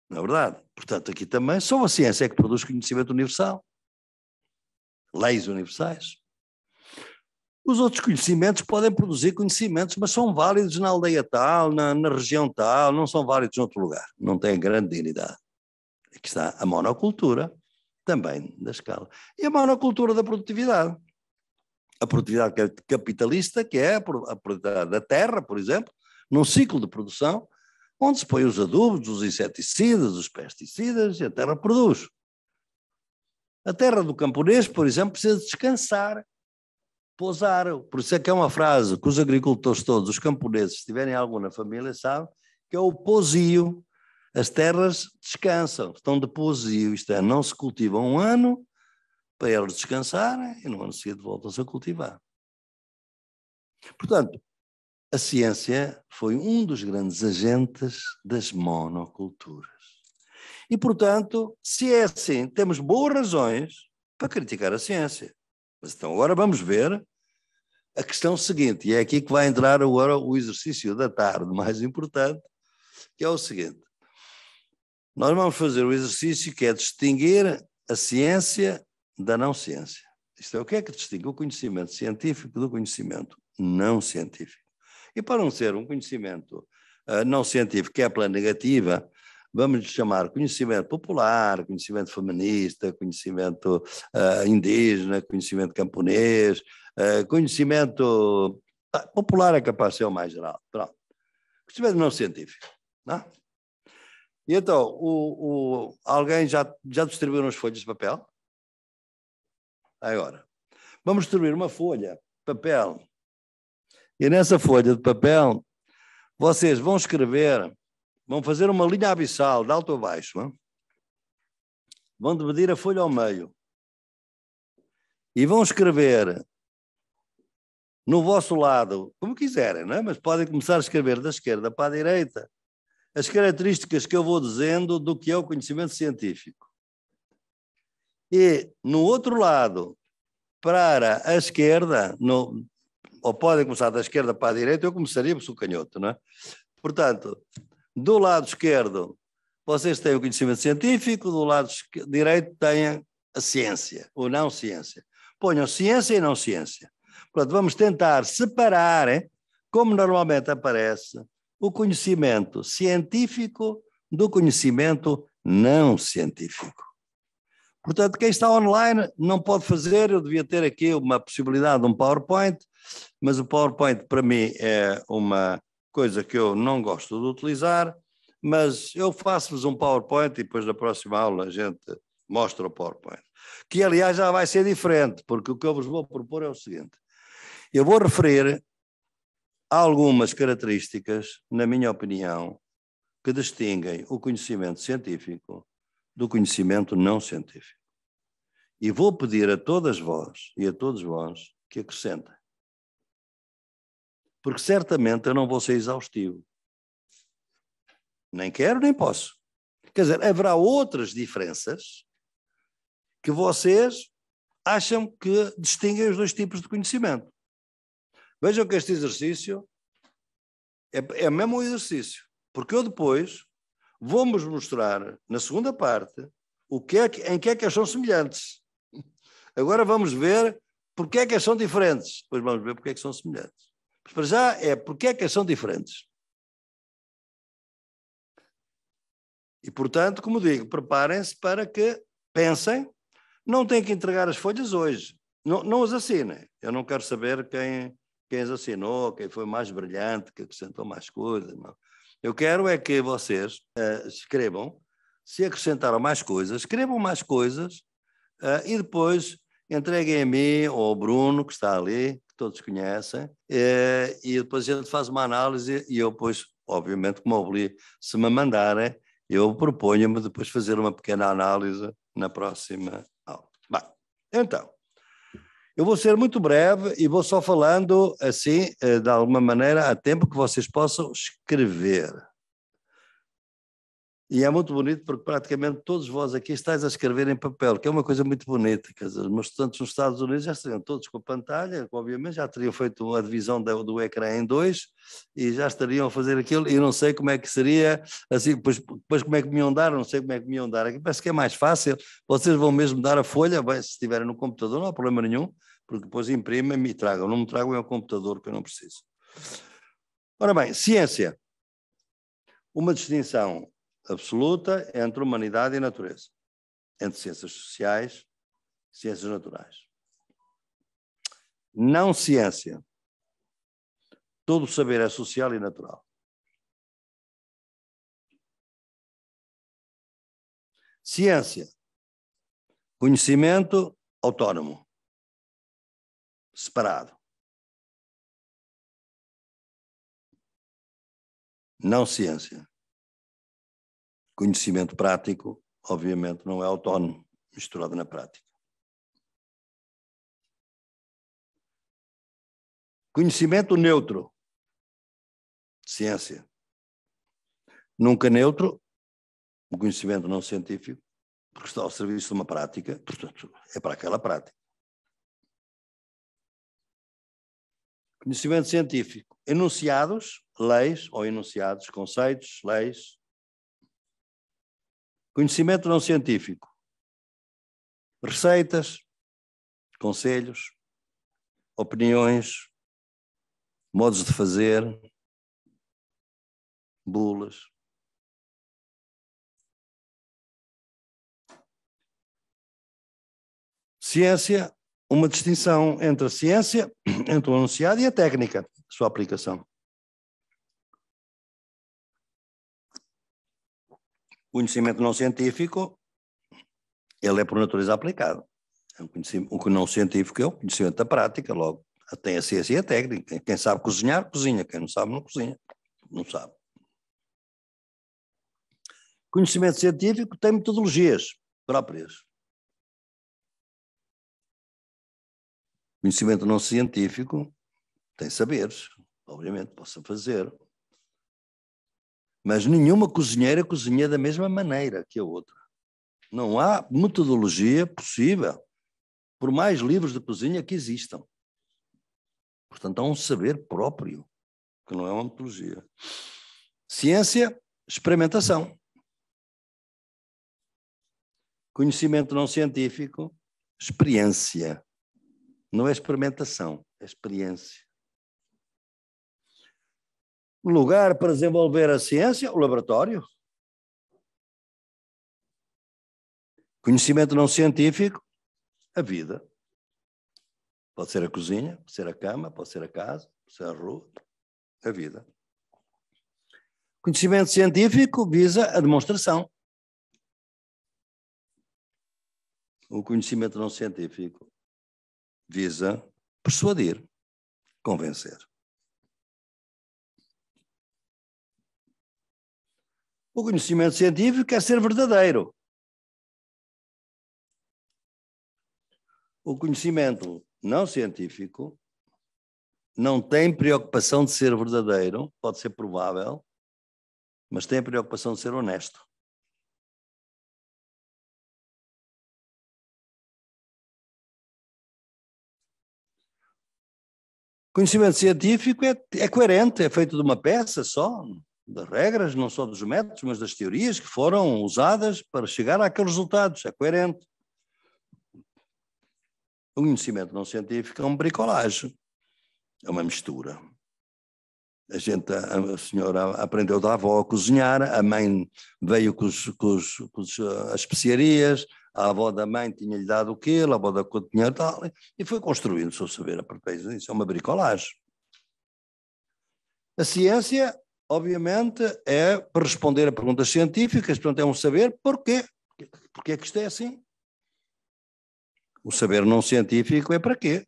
Não é verdade? Portanto, aqui também só a ciência é que produz conhecimento universal, leis universais. Os outros conhecimentos podem produzir conhecimentos, mas são válidos na aldeia tal, na, na região tal, não são válidos outro lugar. Não têm grande dignidade. Aqui está a monocultura, também da escala. E a monocultura da produtividade. A produtividade é capitalista, que é a produtividade da terra, por exemplo, num ciclo de produção, onde se põe os adubos, os inseticidas, os pesticidas e a terra produz. A terra do camponês, por exemplo, precisa descansar, pousar. Por isso é que é uma frase que os agricultores todos, os camponeses, se tiverem algo na família, sabem, que é o pousio. As terras descansam, estão de pousio, isto é, não se cultivam um ano para elas descansarem e no ano seguinte voltam-se a cultivar. Portanto, a ciência foi um dos grandes agentes das monoculturas. E, portanto, se é assim, temos boas razões para criticar a ciência. Mas então agora vamos ver a questão seguinte, e é aqui que vai entrar agora o exercício da tarde mais importante, que é o seguinte. Nós vamos fazer o exercício que é distinguir a ciência da não ciência. Isto é, o que é que distingue o conhecimento científico do conhecimento não científico? E para não ser um conhecimento uh, não científico, que é pela negativa, vamos chamar conhecimento popular, conhecimento feminista, conhecimento uh, indígena, conhecimento camponês, uh, conhecimento popular é capaz de ser o mais geral. Pronto. Conhecimento não científico. Não? É? E então, o, o, alguém já, já distribuiu umas folhas de papel? Agora, vamos distribuir uma folha, papel, e nessa folha de papel, vocês vão escrever, vão fazer uma linha abissal de alto a baixo, vão dividir a folha ao meio e vão escrever no vosso lado, como quiserem, não é? mas podem começar a escrever da esquerda para a direita as características que eu vou dizendo do que é o conhecimento científico. E no outro lado, para a esquerda, no, ou podem começar da esquerda para a direita, eu começaria por o canhoto, não é? Portanto, do lado esquerdo, vocês têm o conhecimento científico, do lado direito têm a ciência, ou não ciência. Ponham ciência e não ciência. Portanto, vamos tentar separar, hein, como normalmente aparece, o conhecimento científico do conhecimento não científico. Portanto, quem está online não pode fazer, eu devia ter aqui uma possibilidade de um PowerPoint, mas o PowerPoint, para mim, é uma coisa que eu não gosto de utilizar, mas eu faço-vos um PowerPoint e depois na próxima aula a gente mostra o PowerPoint. Que, aliás, já vai ser diferente, porque o que eu vos vou propor é o seguinte. Eu vou referir algumas características, na minha opinião, que distinguem o conhecimento científico do conhecimento não científico. E vou pedir a todas vós e a todos vós que acrescentem porque certamente eu não vou ser exaustivo. Nem quero, nem posso. Quer dizer, haverá outras diferenças que vocês acham que distinguem os dois tipos de conhecimento. Vejam que este exercício é, é mesmo um exercício, porque eu depois vou-vos mostrar, na segunda parte, o que é que, em que é que elas são semelhantes. Agora vamos ver porque é que elas são diferentes. Depois vamos ver porque é que são semelhantes. Mas para já é porque é que são diferentes. E, portanto, como digo, preparem-se para que pensem, não têm que entregar as folhas hoje, não, não as assinem. Eu não quero saber quem, quem as assinou, quem foi mais brilhante, que acrescentou mais coisas. Não. Eu quero é que vocês uh, escrevam, se acrescentaram mais coisas, escrevam mais coisas uh, e depois Entreguem a mim ou ao Bruno, que está ali, que todos conhecem, eh, e depois a gente faz uma análise e eu depois, obviamente, como obli, se me mandarem, eu proponho-me depois fazer uma pequena análise na próxima aula. Bem, então, eu vou ser muito breve e vou só falando assim, eh, de alguma maneira, a tempo que vocês possam escrever. E é muito bonito porque praticamente todos vós aqui estáis a escrever em papel, que é uma coisa muito bonita. Quer dizer, os meus estudantes nos Estados Unidos já estariam todos com a pantalha, obviamente já teriam feito a divisão do, do ecrã em dois e já estariam a fazer aquilo. E não sei como é que seria, assim, depois, depois como é que me iam dar, não sei como é que me iam dar. Aqui parece que é mais fácil. Vocês vão mesmo dar a folha, bem, se estiverem no computador, não há problema nenhum, porque depois imprimem-me e tragam. Não me tragam ao é computador, que eu não preciso. Ora bem, ciência. Uma distinção absoluta entre humanidade e natureza, entre ciências sociais e ciências naturais. Não ciência. Todo o saber é social e natural. Ciência. Conhecimento autónomo, separado. Não ciência. Conhecimento prático, obviamente, não é autónomo, misturado na prática. Conhecimento neutro, ciência. Nunca neutro, um conhecimento não científico, porque está ao serviço de uma prática, portanto, é para aquela prática. Conhecimento científico, enunciados, leis ou enunciados, conceitos, leis, Conhecimento não científico. Receitas, conselhos, opiniões, modos de fazer, bulas. Ciência, uma distinção entre a ciência, entre o anunciado e a técnica, sua aplicação. Conhecimento não científico, ele é por natureza aplicado. É o que não científico é o conhecimento da prática, logo. Tem a ciência e a técnica. Quem sabe cozinhar, cozinha. Quem não sabe, não cozinha. Não sabe. Conhecimento científico tem metodologias próprias. Conhecimento não científico tem saberes, obviamente, possa fazer, mas nenhuma cozinheira cozinha da mesma maneira que a outra. Não há metodologia possível, por mais livros de cozinha que existam. Portanto, há um saber próprio, que não é uma metodologia. Ciência, experimentação. Conhecimento não científico, experiência. Não é experimentação, é experiência lugar para desenvolver a ciência? O laboratório. Conhecimento não científico? A vida. Pode ser a cozinha, pode ser a cama, pode ser a casa, pode ser a rua, a vida. Conhecimento científico visa a demonstração. O conhecimento não científico visa persuadir, convencer. O conhecimento científico é ser verdadeiro. O conhecimento não científico não tem preocupação de ser verdadeiro, pode ser provável, mas tem a preocupação de ser honesto. Conhecimento científico é, é coerente, é feito de uma peça só, das regras, não só dos métodos, mas das teorias que foram usadas para chegar àqueles resultados. É coerente. O conhecimento não científico é um bricolagem, é uma mistura. A gente, a, a senhora aprendeu da avó a cozinhar, a mãe veio com, os, com, os, com os, ah, as especiarias, a avó da mãe tinha-lhe dado aquilo, a avó da conta tinha tal, e foi construindo se eu saber a partir disso. É uma bricolagem. A ciência obviamente, é para responder a perguntas científicas, portanto, é um saber porquê. Porquê é que isto é assim? O saber não científico é para quê?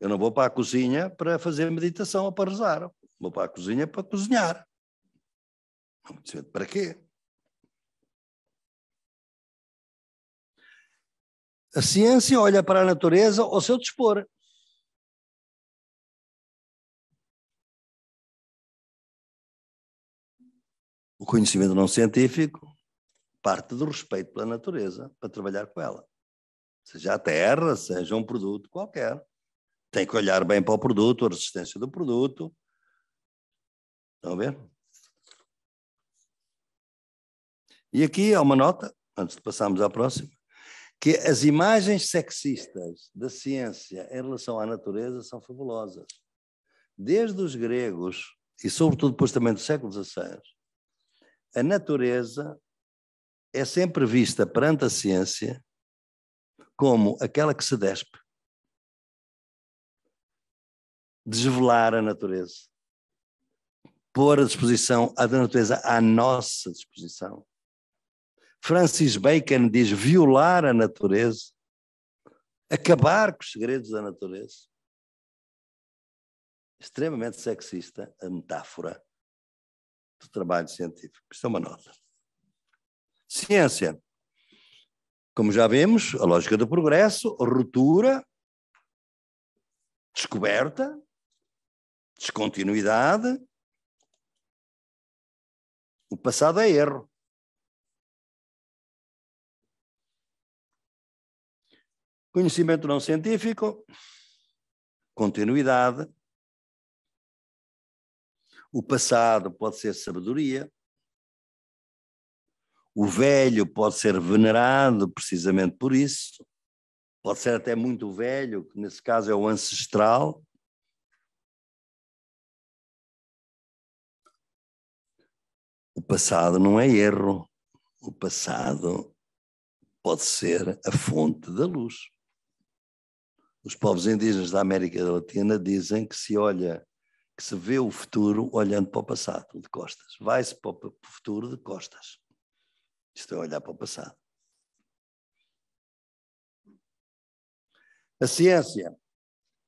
Eu não vou para a cozinha para fazer meditação ou para rezar. Vou para a cozinha para cozinhar. Para quê? A ciência olha para a natureza ao seu dispor. O conhecimento não científico parte do respeito pela natureza para trabalhar com ela. Seja a terra, seja um produto qualquer. Tem que olhar bem para o produto, a resistência do produto. Estão a ver? E aqui há uma nota, antes de passarmos à próxima, que as imagens sexistas da ciência em relação à natureza são fabulosas. Desde os gregos, e sobretudo depois também do século XVI, a natureza é sempre vista perante a ciência como aquela que se despe. Desvelar a natureza. Pôr a disposição a natureza à nossa disposição. Francis Bacon diz violar a natureza, acabar com os segredos da natureza. Extremamente sexista a metáfora do trabalho científico. Isto é uma nota. Ciência. Como já vemos, a lógica do progresso, ruptura, descoberta, descontinuidade. O passado é erro. Conhecimento não científico, continuidade, o passado pode ser sabedoria. O velho pode ser venerado precisamente por isso. Pode ser até muito velho, que nesse caso é o ancestral. O passado não é erro. O passado pode ser a fonte da luz. Os povos indígenas da América Latina dizem que se olha que se vê o futuro olhando para o passado, de costas. Vai-se para o futuro de costas. Isto é olhar para o passado. A ciência,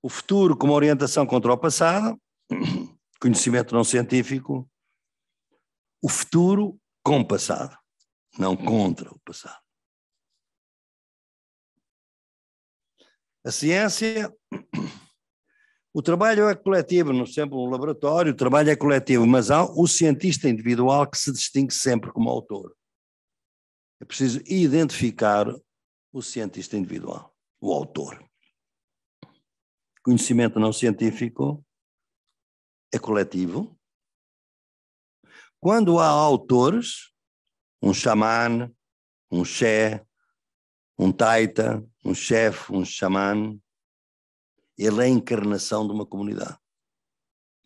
o futuro como orientação contra o passado, [CLEARS THROAT] conhecimento não científico, o futuro com o passado, não contra o passado. A ciência [CLEARS THROAT] O trabalho é coletivo, não sempre um laboratório, o trabalho é coletivo, mas há o cientista individual que se distingue sempre como autor. É preciso identificar o cientista individual, o autor. Conhecimento não científico é coletivo. Quando há autores, um xamã, um xé, um taita, um chefe, um xamã, ele é a encarnação de uma comunidade.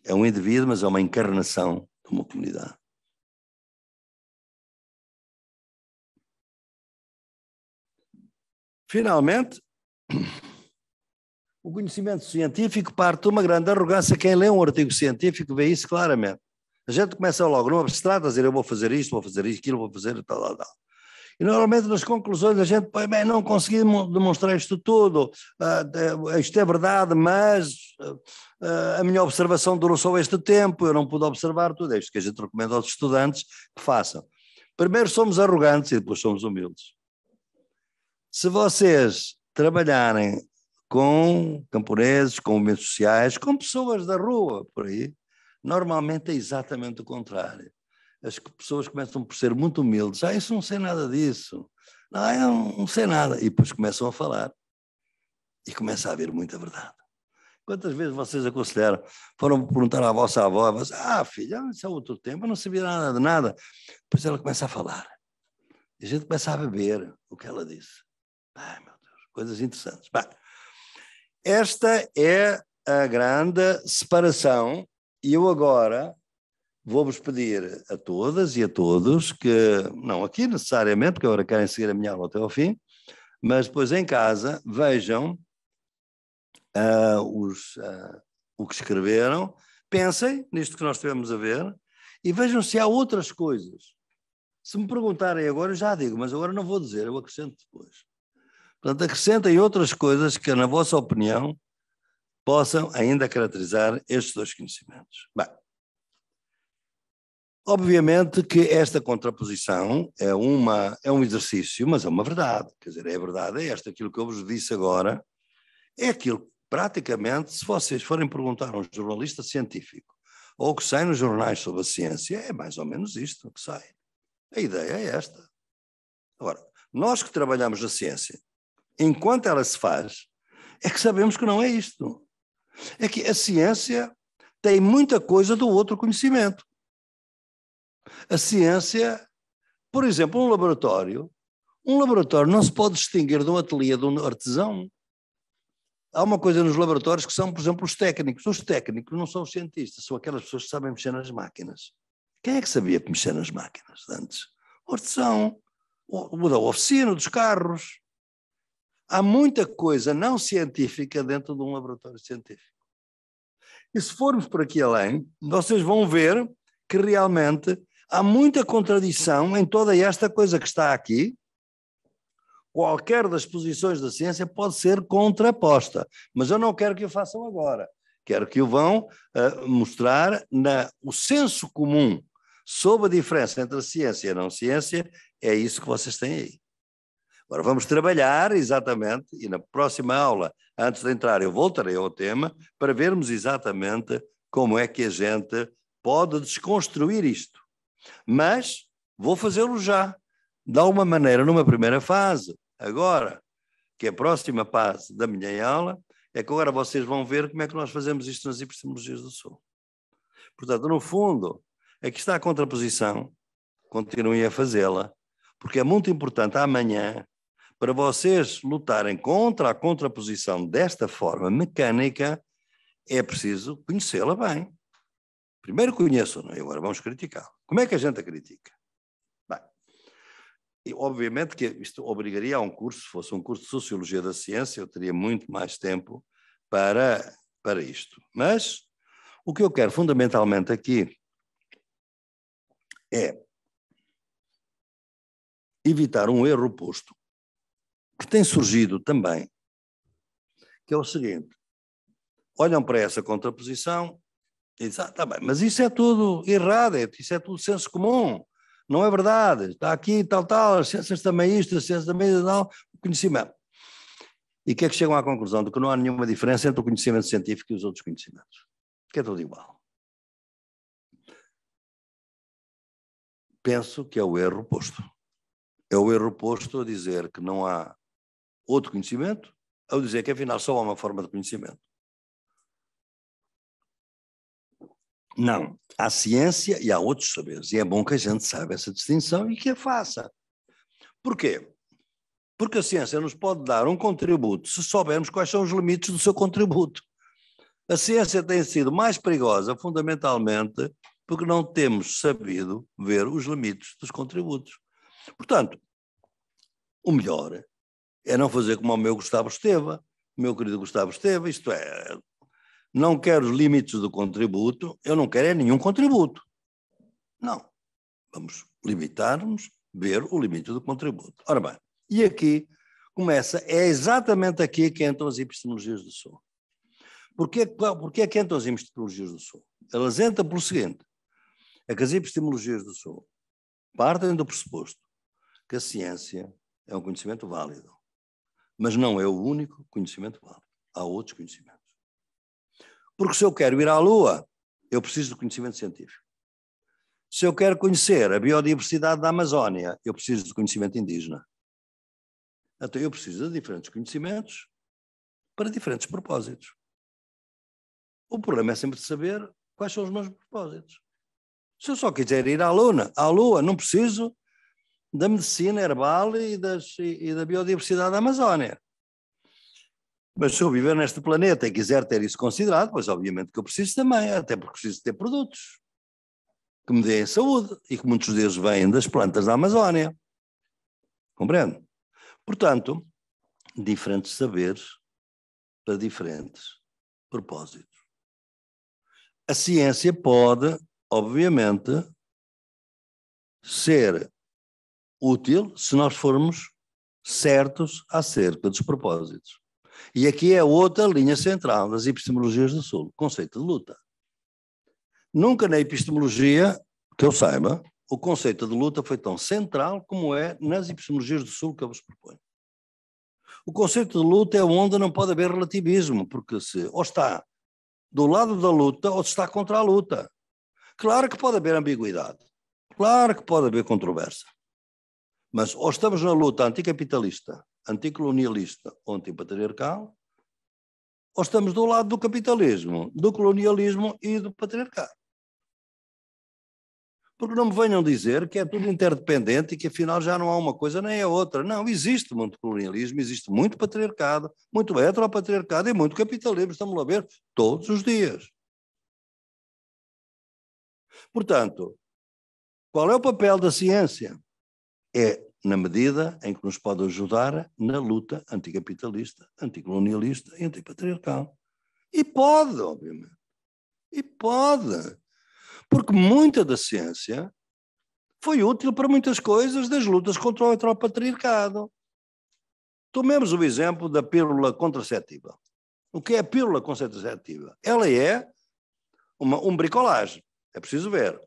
É um indivíduo, mas é uma encarnação de uma comunidade. Finalmente, o conhecimento científico parte de uma grande arrogância. Quem lê um artigo científico vê isso claramente. A gente começa logo no abstrato a dizer eu vou fazer isto, vou fazer aquilo, vou fazer tal, tal, tal. E normalmente nas conclusões a gente põe, bem, não consegui demonstrar isto tudo, uh, isto é verdade, mas uh, a minha observação durou só este tempo, eu não pude observar tudo. É isto que a gente recomenda aos estudantes que façam. Primeiro somos arrogantes e depois somos humildes. Se vocês trabalharem com camponeses, com movimentos sociais, com pessoas da rua, por aí, normalmente é exatamente o contrário as pessoas começam por ser muito humildes. Ah, isso não sei nada disso. Ah, eu não sei nada. E depois começam a falar. E começa a haver muita verdade. Quantas vezes vocês aconselharam? Foram perguntar à vossa avó, você, ah, ah, filha, ah, isso é outro tempo, eu não sabia nada de nada. Depois ela começa a falar. E a gente começa a beber o que ela disse. Ai, meu Deus, coisas interessantes. esta é a grande separação, e eu agora Vou-vos pedir a todas e a todos que, não aqui necessariamente, porque agora querem seguir a minha aula até ao fim, mas depois em casa vejam uh, os, uh, o que escreveram, pensem nisto que nós estivemos a ver e vejam se há outras coisas. Se me perguntarem agora, eu já digo, mas agora não vou dizer, eu acrescento depois. Portanto, acrescentem outras coisas que, na vossa opinião, possam ainda caracterizar estes dois conhecimentos. Bem, Obviamente que esta contraposição é, uma, é um exercício, mas é uma verdade. Quer dizer, é verdade, é esta. Aquilo que eu vos disse agora é aquilo praticamente, se vocês forem perguntar a um jornalista científico ou o que sai nos jornais sobre a ciência, é mais ou menos isto que sai. A ideia é esta. Agora, nós que trabalhamos na ciência, enquanto ela se faz, é que sabemos que não é isto. É que a ciência tem muita coisa do outro conhecimento. A ciência, por exemplo, um laboratório, um laboratório não se pode distinguir de um ateliê de um artesão. Há uma coisa nos laboratórios que são, por exemplo, os técnicos. Os técnicos não são os cientistas, são aquelas pessoas que sabem mexer nas máquinas. Quem é que sabia que mexer nas máquinas antes? O artesão, o da oficina, dos carros. Há muita coisa não científica dentro de um laboratório científico. E se formos por aqui além, vocês vão ver que realmente Há muita contradição em toda esta coisa que está aqui. Qualquer das posições da ciência pode ser contraposta, mas eu não quero que o façam agora. Quero que o vão uh, mostrar na, o senso comum sobre a diferença entre a ciência e a não ciência. É isso que vocês têm aí. Agora vamos trabalhar exatamente, e na próxima aula, antes de entrar, eu voltarei ao tema para vermos exatamente como é que a gente pode desconstruir isto. Mas vou fazê-lo já, de alguma maneira, numa primeira fase. Agora, que é a próxima fase da minha aula, é que agora vocês vão ver como é que nós fazemos isto nas epistemologias do Sul. Portanto, no fundo, aqui está a contraposição, continuem a fazê-la, porque é muito importante amanhã, para vocês lutarem contra a contraposição desta forma mecânica, é preciso conhecê-la bem. Primeiro conheço, não e agora vamos criticá-la. Como é que a gente a critica? Bem, e obviamente que isto obrigaria a um curso, se fosse um curso de Sociologia da Ciência, eu teria muito mais tempo para, para isto. Mas o que eu quero fundamentalmente aqui é evitar um erro posto que tem surgido também, que é o seguinte: olham para essa contraposição Exato, está bem. Mas isso é tudo errado, é- isso é tudo senso comum. Não é verdade. Está aqui tal, tal, as ciências também isto, as ciências também tal, o conhecimento. E que é que chegam à conclusão? De que não há nenhuma diferença entre o conhecimento científico e os outros conhecimentos. Que é tudo igual. Penso que é o erro oposto É o erro oposto a dizer que não há outro conhecimento, ao dizer que afinal só há uma forma de conhecimento. Não. Há ciência e há outros saberes. E é bom que a gente saiba essa distinção e que a faça. Porquê? Porque a ciência nos pode dar um contributo se soubermos quais são os limites do seu contributo. A ciência tem sido mais perigosa, fundamentalmente, porque não temos sabido ver os limites dos contributos. Portanto, o melhor é não fazer como o meu Gustavo Esteva, meu querido Gustavo Esteva, isto é, não quero os limites do contributo, eu não quero é nenhum contributo. Não. Vamos limitar-nos, ver o limite do contributo. Ora bem, e aqui começa, é exatamente aqui que entram as epistemologias do Sul. Porquê, porquê é que entram as epistemologias do Sul? Elas entram pelo seguinte, é que as epistemologias do Sul partem do pressuposto que a ciência é um conhecimento válido, mas não é o único conhecimento válido. Há outros conhecimentos. Porque se eu quero ir à Lua, eu preciso de conhecimento científico. Se eu quero conhecer a biodiversidade da Amazónia, eu preciso de conhecimento indígena. Então eu preciso de diferentes conhecimentos para diferentes propósitos. O problema é sempre saber quais são os meus propósitos. Se eu só quiser ir à Lua à Lua, não preciso da medicina herbal e, das, e da biodiversidade da Amazónia. Mas se eu viver neste planeta e quiser ter isso considerado, pois obviamente que eu preciso também, até porque preciso ter produtos que me deem saúde e que muitos deles vêm das plantas da Amazónia. Compreendo? Portanto, diferentes saberes para diferentes propósitos. A ciência pode, obviamente, ser útil se nós formos certos acerca dos propósitos. E aqui é outra linha central das epistemologias do Sul, conceito de luta. Nunca na epistemologia, que eu saiba, o conceito de luta foi tão central como é nas epistemologias do Sul que eu vos proponho. O conceito de luta é onde não pode haver relativismo, porque se ou está do lado da luta ou se está contra a luta. Claro que pode haver ambiguidade, claro que pode haver controvérsia, mas ou estamos na luta anticapitalista anticolonialista ou antipatriarcal, ou estamos do lado do capitalismo, do colonialismo e do patriarcado. Porque não me venham dizer que é tudo interdependente e que afinal já não há uma coisa nem a outra. Não, existe muito colonialismo, existe muito patriarcado, muito heteropatriarcado e muito capitalismo, estamos a ver todos os dias. Portanto, qual é o papel da ciência? É na medida em que nos pode ajudar na luta anticapitalista, anticolonialista e antipatriarcal. E pode, obviamente. E pode. Porque muita da ciência foi útil para muitas coisas das lutas contra o heteropatriarcado. Tomemos o exemplo da pílula contraceptiva. O que é a pílula contraceptiva? Ela é uma, um bricolagem, é preciso ver.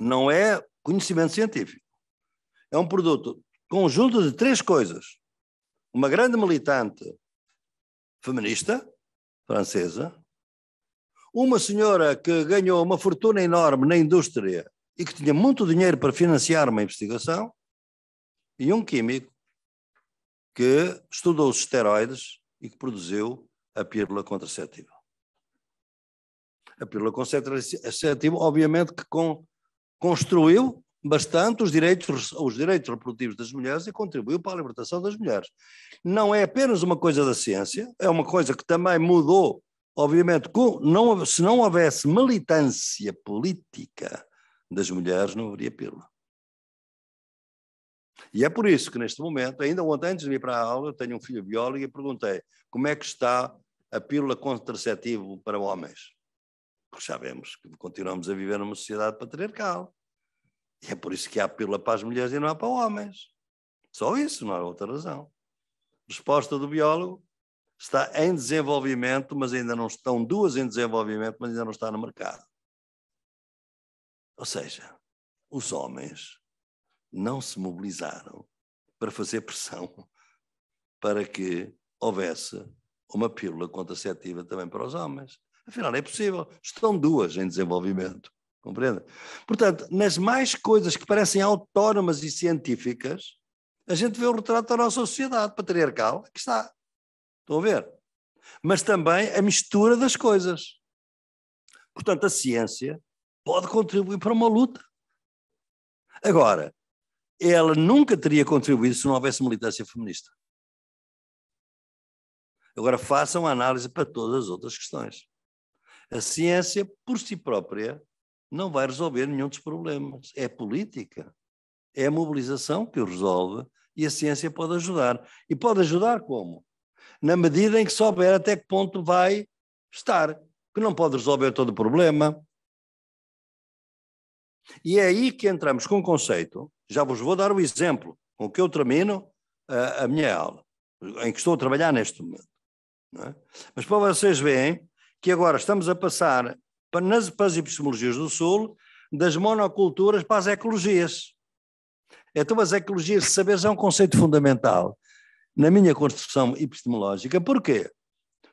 Não é conhecimento científico é um produto conjunto de três coisas. Uma grande militante feminista francesa, uma senhora que ganhou uma fortuna enorme na indústria e que tinha muito dinheiro para financiar uma investigação, e um químico que estudou os esteroides e que produziu a pílula contraceptiva. A pílula contraceptiva, obviamente, que construiu bastante os direitos, os direitos reprodutivos das mulheres e contribuiu para a libertação das mulheres. Não é apenas uma coisa da ciência, é uma coisa que também mudou, obviamente, com, não, se não houvesse militância política das mulheres, não haveria pílula. E é por isso que neste momento, ainda ontem antes de vir para a aula, eu tenho um filho biólogo e perguntei como é que está a pílula contraceptiva para homens. Porque sabemos que continuamos a viver numa sociedade patriarcal e é por isso que há pílula para as mulheres e não há para homens. Só isso, não há outra razão. Resposta do biólogo: está em desenvolvimento, mas ainda não estão duas em desenvolvimento, mas ainda não está no mercado. Ou seja, os homens não se mobilizaram para fazer pressão para que houvesse uma pílula contraceptiva também para os homens. Afinal, é possível. Estão duas em desenvolvimento. Compreende? Portanto, nas mais coisas que parecem autónomas e científicas, a gente vê o retrato da nossa sociedade patriarcal, que está. Estão a ver? Mas também a mistura das coisas. Portanto, a ciência pode contribuir para uma luta. Agora, ela nunca teria contribuído se não houvesse militância feminista. Agora, façam a análise para todas as outras questões. A ciência, por si própria, não vai resolver nenhum dos problemas. É política. É a mobilização que o resolve e a ciência pode ajudar. E pode ajudar como? Na medida em que souber até que ponto vai estar, que não pode resolver todo o problema. E é aí que entramos com o um conceito. Já vos vou dar o exemplo com que eu termino a, a minha aula, em que estou a trabalhar neste momento. É? Mas para vocês verem que agora estamos a passar para as epistemologias do Sul, das monoculturas para as ecologias. Então, as ecologias de saberes é um conceito fundamental na minha construção epistemológica. Porquê?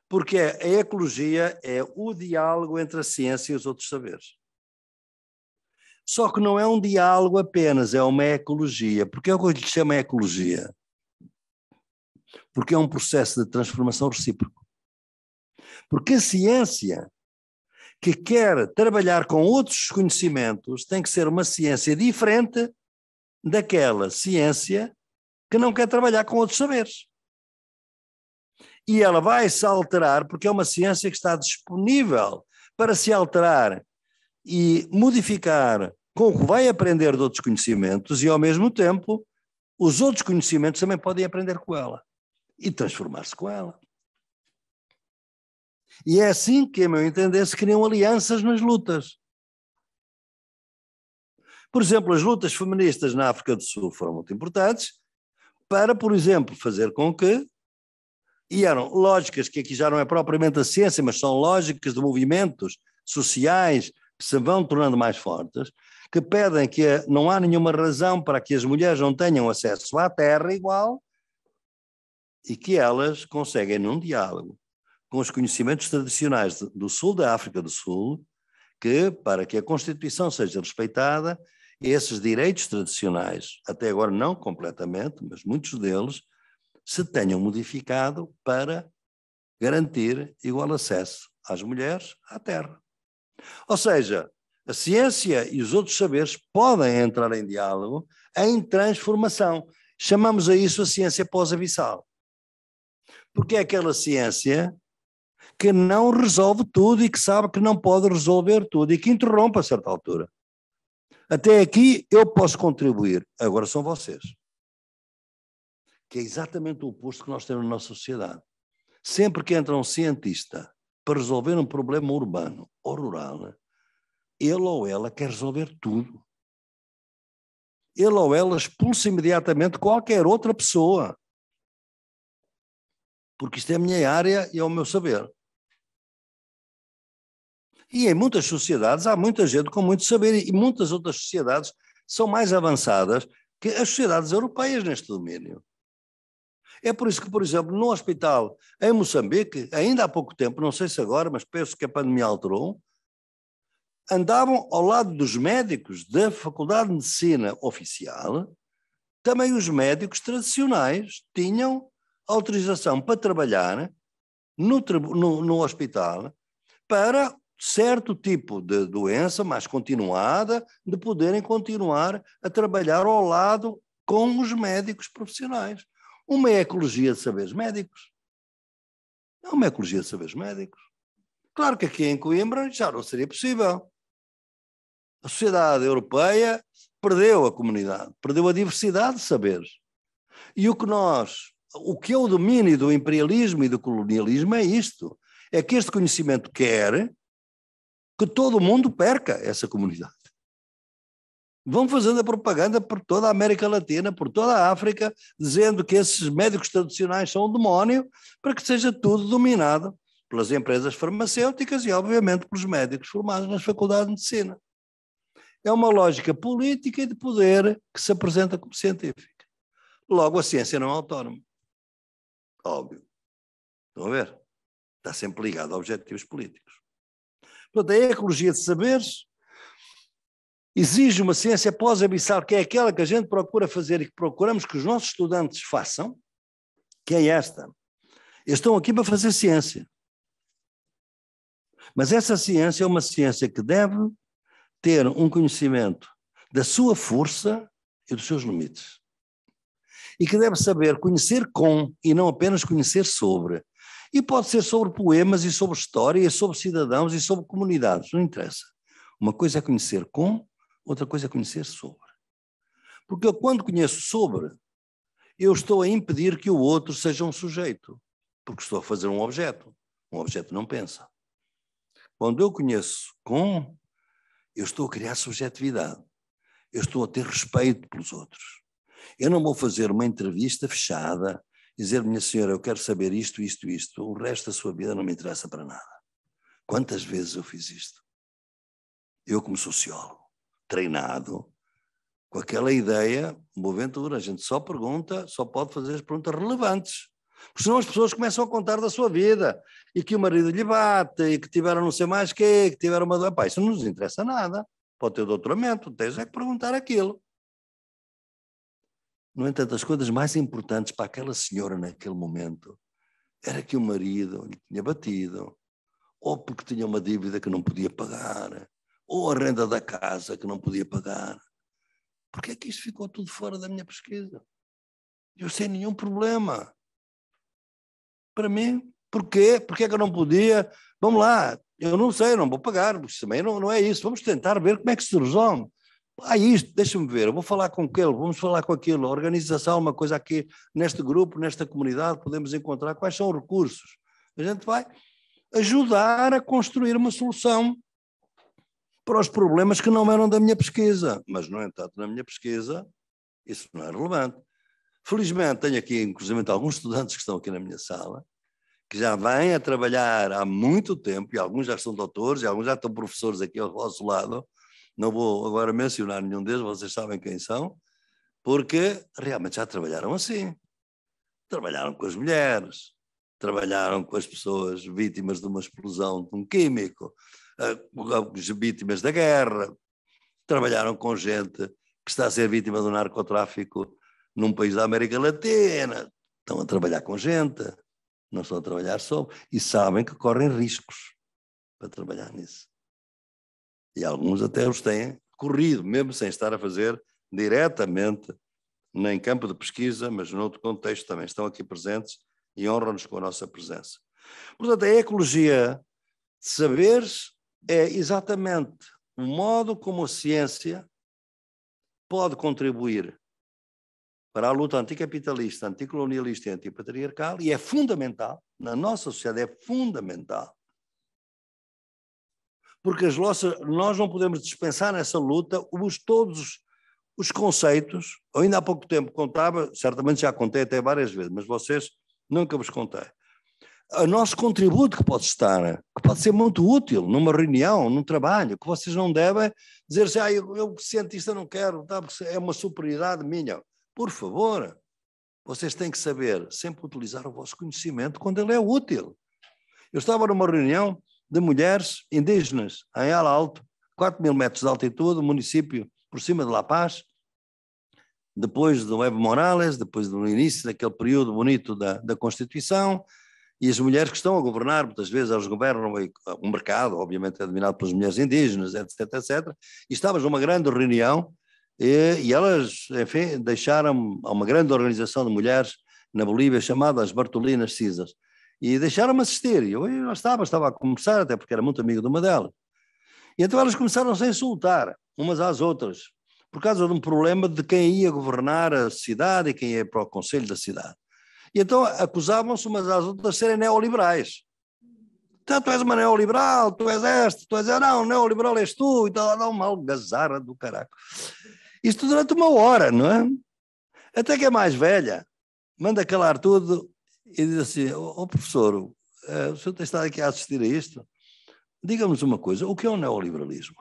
Porque é, a ecologia é o diálogo entre a ciência e os outros saberes. Só que não é um diálogo apenas, é uma ecologia. Porquê é o que eu lhe chamo ecologia? Porque é um processo de transformação recíproco. Porque a ciência que quer trabalhar com outros conhecimentos tem que ser uma ciência diferente daquela ciência que não quer trabalhar com outros saberes. E ela vai se alterar porque é uma ciência que está disponível para se alterar e modificar com o que vai aprender de outros conhecimentos e, ao mesmo tempo, os outros conhecimentos também podem aprender com ela e transformar-se com ela. E é assim que, a meu entender, se criam alianças nas lutas. Por exemplo, as lutas feministas na África do Sul foram muito importantes para, por exemplo, fazer com que, e eram lógicas que aqui já não é propriamente a ciência, mas são lógicas de movimentos sociais que se vão tornando mais fortes, que pedem que não há nenhuma razão para que as mulheres não tenham acesso à terra igual e que elas conseguem, num diálogo, com os conhecimentos tradicionais do sul da África do Sul, que, para que a Constituição seja respeitada, esses direitos tradicionais, até agora não completamente, mas muitos deles, se tenham modificado para garantir igual acesso às mulheres à terra. Ou seja, a ciência e os outros saberes podem entrar em diálogo, em transformação. Chamamos a isso a ciência pós-abissal. Porque é aquela ciência que não resolve tudo e que sabe que não pode resolver tudo e que interrompe a certa altura. Até aqui eu posso contribuir, agora são vocês. Que é exatamente o oposto que nós temos na nossa sociedade. Sempre que entra um cientista para resolver um problema urbano ou rural, ele ou ela quer resolver tudo. Ele ou ela expulsa imediatamente qualquer outra pessoa. Porque isto é a minha área e é o meu saber. E em muitas sociedades há muita gente com muito saber e muitas outras sociedades são mais avançadas que as sociedades europeias neste domínio. É por isso que, por exemplo, no hospital em Moçambique, ainda há pouco tempo, não sei se agora, mas penso que a pandemia alterou, andavam ao lado dos médicos da Faculdade de Medicina oficial, também os médicos tradicionais tinham autorização para trabalhar no, no, no hospital para certo tipo de doença, mais continuada, de poderem continuar a trabalhar ao lado com os médicos profissionais. Uma é ecologia de saberes médicos. É uma ecologia de saberes médicos. Claro que aqui em Coimbra já não seria possível. A sociedade europeia perdeu a comunidade, perdeu a diversidade de saberes. E o que nós, o que é o domínio do imperialismo e do colonialismo é isto: é que este conhecimento quer que todo mundo perca essa comunidade. Vão fazendo a propaganda por toda a América Latina, por toda a África, dizendo que esses médicos tradicionais são um demónio, para que seja tudo dominado pelas empresas farmacêuticas e, obviamente, pelos médicos formados nas faculdades de medicina. É uma lógica política e de poder que se apresenta como científica. Logo, a ciência não é autónoma. Óbvio. Estão a ver? Está sempre ligado a objetivos políticos. Portanto, a ecologia de saberes exige uma ciência pós-abissal, que é aquela que a gente procura fazer e que procuramos que os nossos estudantes façam, que é esta. Eles estão aqui para fazer ciência. Mas essa ciência é uma ciência que deve ter um conhecimento da sua força e dos seus limites. E que deve saber conhecer com e não apenas conhecer sobre. E pode ser sobre poemas e sobre história, e sobre cidadãos e sobre comunidades, não interessa. Uma coisa é conhecer com, outra coisa é conhecer sobre. Porque eu, quando conheço sobre, eu estou a impedir que o outro seja um sujeito, porque estou a fazer um objeto. Um objeto não pensa. Quando eu conheço com, eu estou a criar subjetividade. Eu estou a ter respeito pelos outros. Eu não vou fazer uma entrevista fechada dizer, minha senhora, eu quero saber isto, isto, isto, o resto da sua vida não me interessa para nada. Quantas vezes eu fiz isto? Eu, como sociólogo, treinado, com aquela ideia, Boaventura, a gente só pergunta, só pode fazer as perguntas relevantes. Porque senão as pessoas começam a contar da sua vida e que o marido lhe bate e que tiveram não sei mais o quê, que tiveram uma. Pá, isso não nos interessa nada. Pode ter doutoramento, tens é que perguntar aquilo. No entanto, as coisas mais importantes para aquela senhora naquele momento era que o marido lhe tinha batido, ou porque tinha uma dívida que não podia pagar, ou a renda da casa que não podia pagar. Por que é que isto ficou tudo fora da minha pesquisa? Eu sem nenhum problema. Para mim, porquê? Porquê é que eu não podia? Vamos lá, eu não sei, não vou pagar, mas também não, não é isso. Vamos tentar ver como é que se resolve ah, isto, deixa-me ver, eu vou falar com aquele, vamos falar com aquilo, organização, uma coisa aqui, neste grupo, nesta comunidade, podemos encontrar quais são os recursos. A gente vai ajudar a construir uma solução para os problemas que não eram da minha pesquisa. Mas, no entanto, na minha pesquisa, isso não é relevante. Felizmente, tenho aqui, inclusive, alguns estudantes que estão aqui na minha sala, que já vêm a trabalhar há muito tempo, e alguns já são doutores, e alguns já estão professores aqui ao nosso lado, não vou agora mencionar nenhum deles, vocês sabem quem são, porque realmente já trabalharam assim. Trabalharam com as mulheres, trabalharam com as pessoas vítimas de uma explosão de um químico, eh, vítimas da guerra, trabalharam com gente que está a ser vítima do narcotráfico num país da América Latina. Estão a trabalhar com gente, não estão a trabalhar só, e sabem que correm riscos para trabalhar nisso. E alguns até os têm corrido, mesmo sem estar a fazer diretamente nem campo de pesquisa, mas noutro contexto também estão aqui presentes e honram-nos com a nossa presença. Portanto, a ecologia de saberes é exatamente o modo como a ciência pode contribuir para a luta anticapitalista, anticolonialista e antipatriarcal, e é fundamental, na nossa sociedade é fundamental, porque as nossas, nós não podemos dispensar nessa luta os, todos os conceitos. Eu ainda há pouco tempo contava, certamente já contei até várias vezes, mas vocês nunca vos contei. O nosso contributo que pode estar, que pode ser muito útil numa reunião, num trabalho, que vocês não devem dizer assim, ah, eu, eu cientista não quero, tá, é uma superioridade minha. Por favor, vocês têm que saber sempre utilizar o vosso conhecimento quando ele é útil. Eu estava numa reunião de mulheres indígenas em Ala Alto, 4 mil metros de altitude, município por cima de La Paz, depois do Evo Morales, depois do início daquele período bonito da, da Constituição, e as mulheres que estão a governar, muitas vezes elas governam um ah, mercado, obviamente é dominado pelas mulheres indígenas, etc, etc. E estávamos numa grande reunião e, e elas, enfim, deixaram uma grande organização de mulheres na Bolívia chamada as Bartolinas Cisas. E deixaram-me assistir. Eu, eu estava, estava a conversar, até porque era muito amigo de uma delas. E então elas começaram -se a insultar umas às outras, por causa de um problema de quem ia governar a cidade e quem ia para o conselho da cidade. E então acusavam-se umas às outras de serem neoliberais. Então, tu és uma neoliberal, tu és este, tu és este, não, neoliberal és tu, e tal, dá uma algazarra do caraco. Isto durante uma hora, não é? Até que a mais velha manda calar tudo e diz assim: Ô oh, professor, eh, o senhor tem estado aqui a assistir a isto? Diga-nos uma coisa: o que é o neoliberalismo?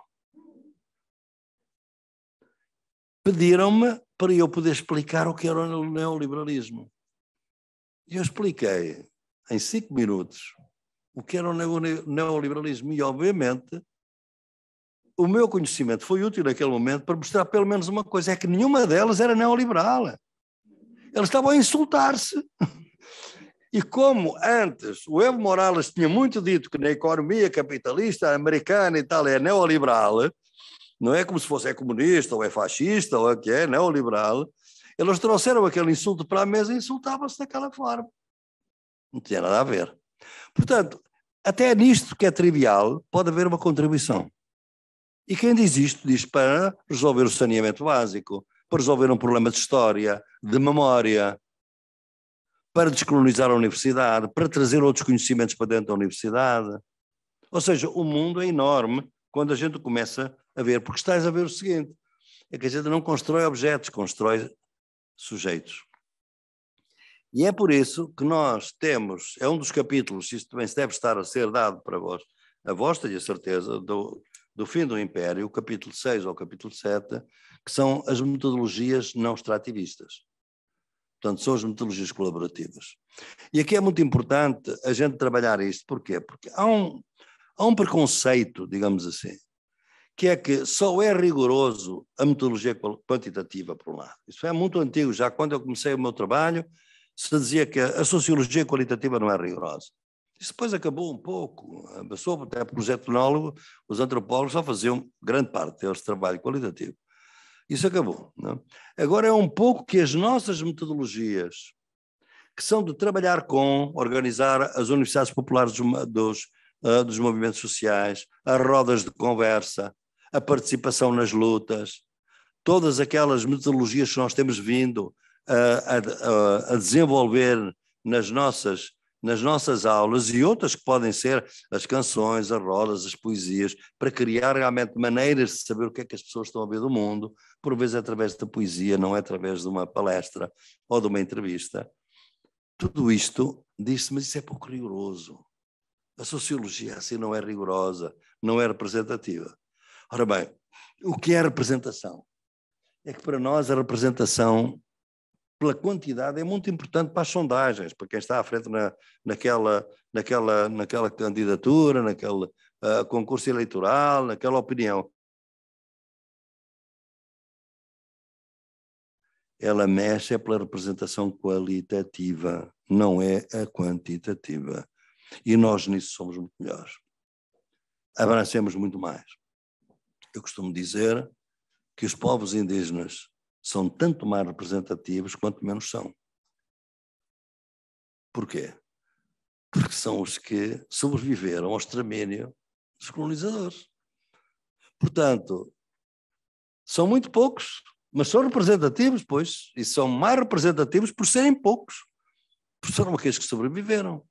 Pediram-me para eu poder explicar o que era o neoliberalismo. E eu expliquei em cinco minutos o que era o neoliberalismo e, obviamente, o meu conhecimento foi útil naquele momento para mostrar pelo menos uma coisa, é que nenhuma delas era neoliberal. Eles estavam a insultar-se. [LAUGHS] E como antes o Evo Morales tinha muito dito que na economia capitalista americana e tal é neoliberal, não é como se fosse é comunista ou é fascista ou é que é, é neoliberal, eles trouxeram aquele insulto para a mesa e insultavam-se daquela forma. Não tinha nada a ver. Portanto, até nisto que é trivial, pode haver uma contribuição. E quem diz isto diz para resolver o saneamento básico, para resolver um problema de história, de memória, para descolonizar a universidade, para trazer outros conhecimentos para dentro da universidade. Ou seja, o mundo é enorme quando a gente começa a ver, porque estás a ver o seguinte: é que a gente não constrói objetos, constrói sujeitos. E é por isso que nós temos, é um dos capítulos, isto também deve estar a ser dado para vós, a vós tenho a certeza, do, do fim do Império, o capítulo 6 ou o capítulo 7, que são as metodologias não extrativistas. Portanto, são as metodologias colaborativas. E aqui é muito importante a gente trabalhar isto. Porquê? Porque há um, há um preconceito, digamos assim, que é que só é rigoroso a metodologia quantitativa, por um lado. Isso é muito antigo, já quando eu comecei o meu trabalho, se dizia que a sociologia qualitativa não é rigorosa. Isso depois acabou um pouco. A pessoa, até porque os etnólogos, os antropólogos, só faziam grande parte desse trabalho qualitativo. Isso acabou. Não? É? Agora é um pouco que as nossas metodologias, que são de trabalhar com, organizar as universidades populares dos, dos, ah, dos movimentos sociais, as rodas de conversa, a participação nas lutas, todas aquelas metodologias que nós temos vindo ah, a, a, ah, a desenvolver nas nossas nas nossas aulas e outras que podem ser as canções, as rodas, as poesias, para criar realmente maneiras de saber o que é que as pessoas estão a ver do mundo, por vezes é através da poesia, não é através de uma palestra ou de uma entrevista. Tudo isto diz-se, mas isso é pouco rigoroso. A sociologia assim não é rigorosa, não é representativa. Ora bem, o que é representação? É que para nós a representação pela quantidade, é muito importante para as sondagens, para quem está à frente na, naquela, naquela, naquela candidatura, naquele uh, concurso eleitoral, naquela opinião. Ela mexe é pela representação qualitativa, não é a quantitativa. E nós nisso somos muito melhores. Abrancemos muito mais. Eu costumo dizer que os povos indígenas são tanto mais representativos quanto menos são. Porquê? Porque são os que sobreviveram ao extermínio dos colonizadores. Portanto, são muito poucos, mas são representativos, pois, e são mais representativos por serem poucos, porque foram aqueles que sobreviveram.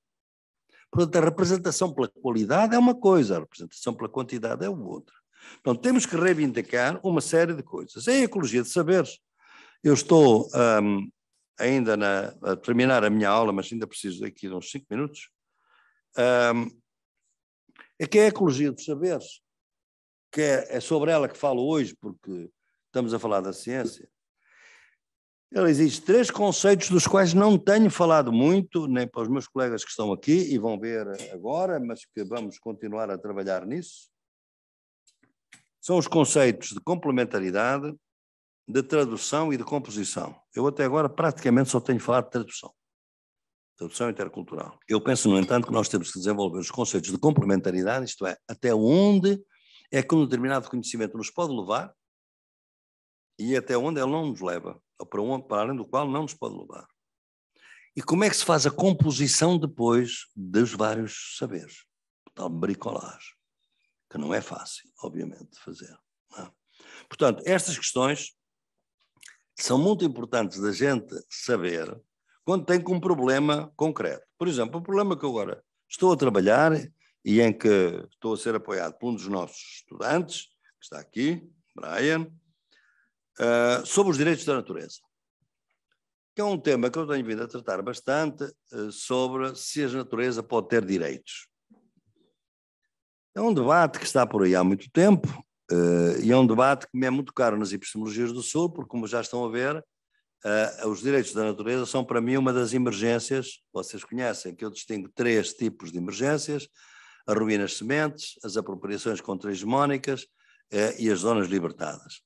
Portanto, a representação pela qualidade é uma coisa, a representação pela quantidade é outra. Então temos que reivindicar uma série de coisas. É a ecologia de saberes. Eu estou um, ainda na, a terminar a minha aula, mas ainda preciso daqui de uns 5 minutos. Um, é que é a ecologia de saberes, que é, é sobre ela que falo hoje, porque estamos a falar da ciência. Ela existe três conceitos dos quais não tenho falado muito, nem para os meus colegas que estão aqui e vão ver agora, mas que vamos continuar a trabalhar nisso são os conceitos de complementaridade, de tradução e de composição. Eu até agora praticamente só tenho falado de tradução. Tradução intercultural. Eu penso, no entanto, que nós temos que desenvolver os conceitos de complementaridade, isto é, até onde é que um determinado conhecimento nos pode levar e até onde ele não nos leva, ou para, onde, para além do qual não nos pode levar. E como é que se faz a composição depois dos vários saberes? Tal bricolagem que não é fácil, obviamente, de fazer. É? Portanto, estas questões são muito importantes da gente saber quando tem com um problema concreto. Por exemplo, o problema que eu agora estou a trabalhar e em que estou a ser apoiado por um dos nossos estudantes, que está aqui, Brian, uh, sobre os direitos da natureza. Que é um tema que eu tenho vindo a tratar bastante uh, sobre se a natureza pode ter direitos. É um debate que está por aí há muito tempo uh, e é um debate que me é muito caro nas epistemologias do Sul, porque, como já estão a ver, uh, os direitos da natureza são para mim uma das emergências. Vocês conhecem que eu distingo três tipos de emergências: as ruínas sementes, as apropriações contra-hegemónicas uh, e as zonas libertadas.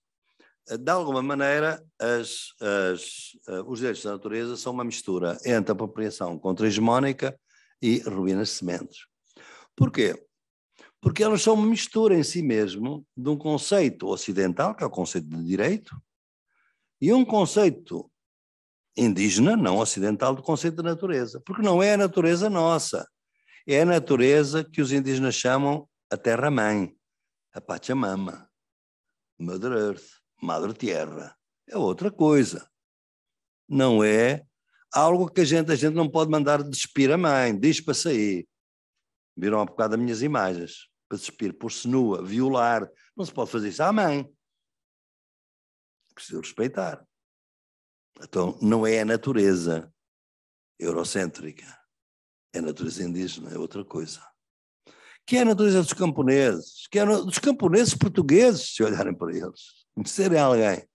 De alguma maneira, as, as, os direitos da natureza são uma mistura entre apropriação contra-hegemónica e ruínas sementes. Porquê? porque elas são uma mistura em si mesmo de um conceito ocidental, que é o conceito de direito, e um conceito indígena, não ocidental, do conceito de natureza. Porque não é a natureza nossa, é a natureza que os indígenas chamam a Terra-mãe, a Pachamama, Mother Earth, Madre tierra É outra coisa. Não é algo que a gente, a gente não pode mandar despir a mãe, diz para sair. Viram há bocado as minhas imagens para despir, pôr-se nua, violar. Não se pode fazer isso à mãe. Preciso respeitar. Então, não é a natureza eurocêntrica. É a natureza indígena, é outra coisa. Que é a natureza dos camponeses, que é dos camponeses portugueses, se olharem para eles, conhecerem alguém.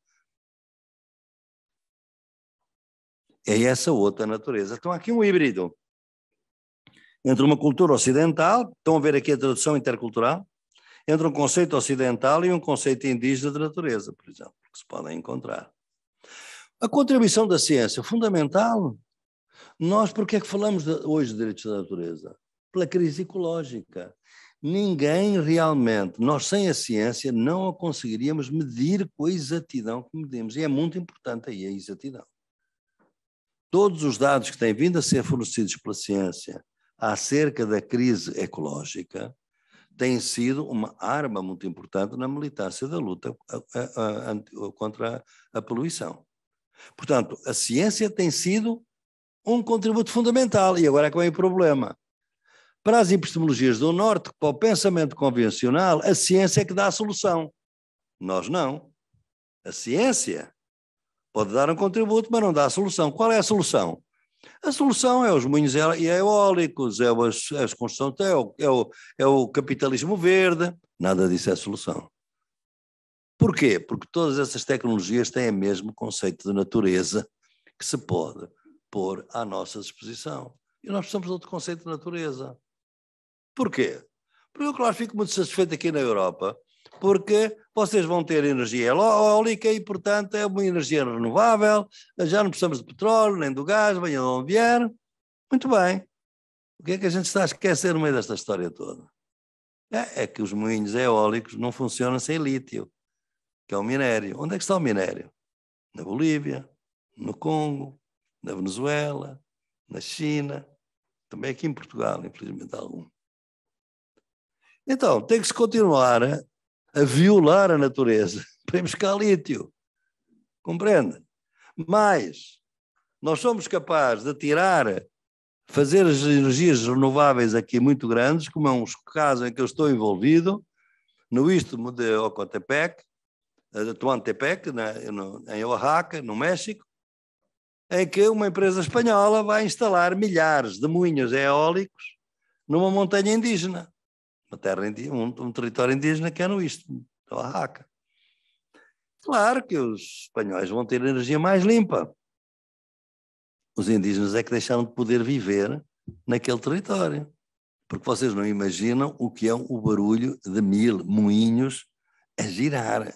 É essa outra natureza. Então, há aqui um híbrido entre uma cultura ocidental, estão a ver aqui a tradução intercultural, entre um conceito ocidental e um conceito indígena de natureza, por exemplo, que se podem encontrar. A contribuição da ciência, fundamental. Nós, por que é que falamos de, hoje de direitos da natureza? Pela crise ecológica. Ninguém realmente, nós sem a ciência, não a conseguiríamos medir com a exatidão que medimos. E é muito importante aí a exatidão. Todos os dados que têm vindo a ser fornecidos pela ciência acerca da crise ecológica tem sido uma arma muito importante na militância da luta contra a poluição. Portanto, a ciência tem sido um contributo fundamental, e agora é que vem o problema. Para as epistemologias do Norte, para o pensamento convencional, a ciência é que dá a solução. Nós não. A ciência pode dar um contributo, mas não dá a solução. Qual é a solução? A solução é os moinhos é eólicos, é as, as construções, é o, é, o, é o capitalismo verde. Nada disso é solução. Porquê? Porque todas essas tecnologias têm o mesmo conceito de natureza que se pode pôr à nossa disposição. E nós precisamos de outro conceito de natureza. Porquê? Porque eu, claro, fico muito satisfeito aqui na Europa porque vocês vão ter energia eólica e, portanto, é uma energia renovável, já não precisamos de petróleo, nem do gás, venha de onde vier. Muito bem. O que é que a gente está a esquecer no meio desta história toda? É, é que os moinhos eólicos não funcionam sem lítio, que é o minério. Onde é que está o minério? Na Bolívia, no Congo, na Venezuela, na China, também aqui em Portugal, infelizmente algum. Então, tem que se continuar a violar a natureza [LAUGHS] para ir buscar lítio. Compreende? Mas nós somos capazes de tirar, fazer as energias renováveis aqui muito grandes, como é um caso em que eu estou envolvido, no istmo de Ocotepec, de Tuantepec, na, né, no, em Oaxaca, no México, em que uma empresa espanhola vai instalar milhares de moinhos eólicos numa montanha indígena. Uma terra indígena, um, um território indígena que era é isto, a barraca Claro que os espanhóis vão ter energia mais limpa. Os indígenas é que deixaram de poder viver naquele território. Porque vocês não imaginam o que é o barulho de mil moinhos a girar.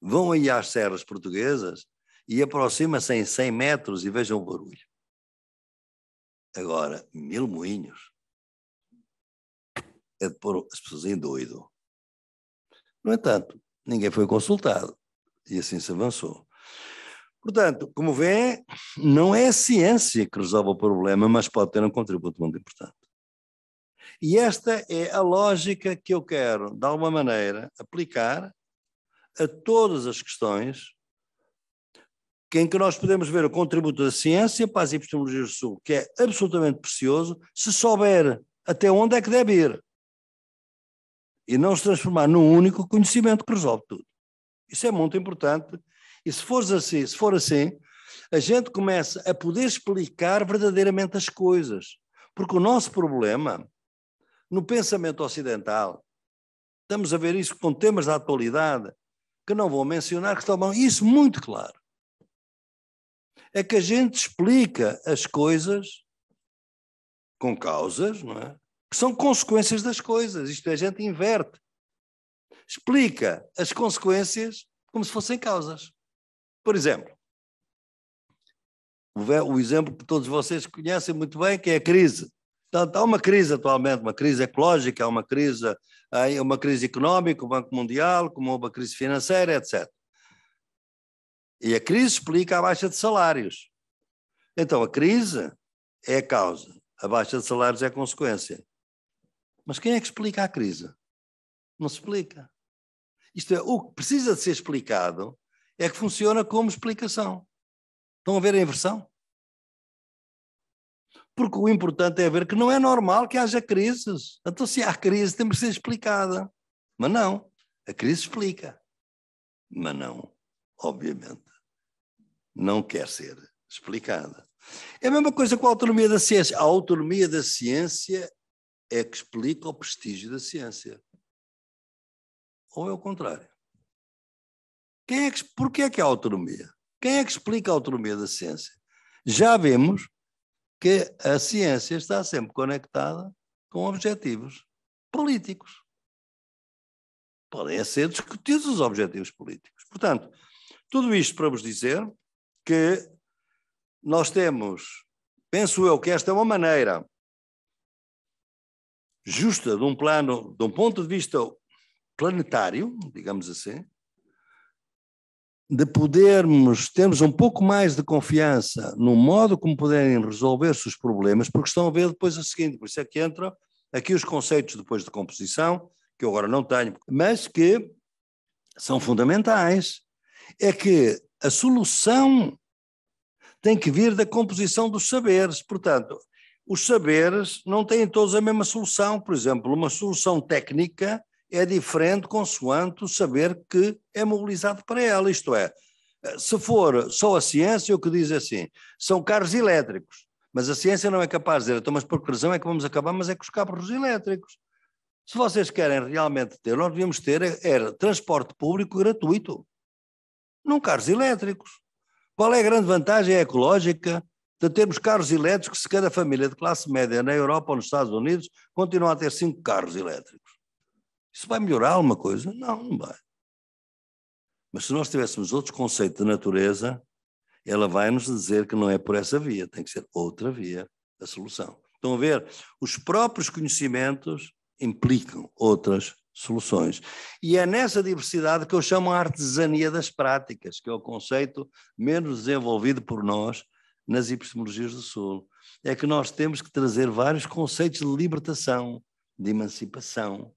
Vão aí às serras portuguesas e aproxima-se em 100 metros e vejam o barulho. Agora, mil moinhos é de pôr as pessoas em doido. No entanto, ninguém foi consultado e assim se avançou. Portanto, como vê, não é a ciência que resolve o problema, mas pode ter um contributo muito importante. E esta é a lógica que eu quero, de alguma maneira, aplicar a todas as questões em que nós podemos ver o contributo da ciência para as epistemologias do Sul, que é absolutamente precioso, se souber até onde é que deve ir e não se transformar num único conhecimento que resolve tudo. Isso é muito importante. E se for assim, se for assim, a gente começa a poder explicar verdadeiramente as coisas. Porque o nosso problema, no pensamento ocidental, estamos a ver isso com temas da atualidade, que não vou mencionar, que estão isso muito claro. É que a gente explica as coisas com causas, não é? que são consequências das coisas, isto é, a gente inverte. Explica as consequências como se fossem causas. Por exemplo, o exemplo que todos vocês conhecem muito bem, que é a crise. Portanto, há uma crise atualmente, uma crise ecológica, há uma crise, uma crise económica, o Banco Mundial, como houve a crise financeira, etc. E a crise explica a baixa de salários. Então, a crise é a causa, a baixa de salários é a consequência. Mas quem é que explica a crise? Não se explica. Isto é, o que precisa de ser explicado é que funciona como explicação. Estão a ver a inversão? Porque o importante é ver que não é normal que haja crises. Então, se há crise, tem que ser explicada. Mas não. A crise explica. Mas não, obviamente. Não quer ser explicada. É a mesma coisa com a autonomia da ciência. A autonomia da ciência é que explica o prestígio da ciência. Ou é o contrário? Quem é que, porquê é que há autonomia? Quem é que explica a autonomia da ciência? Já vemos que a ciência está sempre conectada com objetivos políticos. Podem ser discutidos os objetivos políticos. Portanto, tudo isto para vos dizer que nós temos, penso eu, que esta é uma maneira justa de um plano, de um ponto de vista planetário, digamos assim, de podermos termos um pouco mais de confiança no modo como puderem resolver-se os problemas, porque estão a ver depois a seguinte, por isso é que entra aqui os conceitos depois de composição, que eu agora não tenho, mas que são fundamentais. É que a solução tem que vir da composição dos saberes. Portanto, os saberes não têm todos a mesma solução. Por exemplo, uma solução técnica é diferente consoante o saber que é mobilizado para ela. Isto é, se for só a ciência, o que diz é assim, são carros elétricos, mas a ciência não é capaz de dizer, então, mas por que razão é que vamos acabar, mas é com os carros elétricos. Se vocês querem realmente ter, nós devíamos ter era é, é transporte público gratuito, não carros elétricos. Qual é a grande vantagem? ecológica, de termos carros elétricos se cada família de classe média na Europa ou nos Estados Unidos continua a ter cinco carros elétricos. Isso vai melhorar alguma coisa? Não, não vai. Mas se nós tivéssemos outro conceito de natureza, ela vai nos dizer que não é por essa via, tem que ser outra via a solução. Estão a ver? Os próprios conhecimentos implicam outras soluções. E é nessa diversidade que eu chamo a artesania das práticas, que é o conceito menos desenvolvido por nós nas epistemologias do Sul, é que nós temos que trazer vários conceitos de libertação, de emancipação.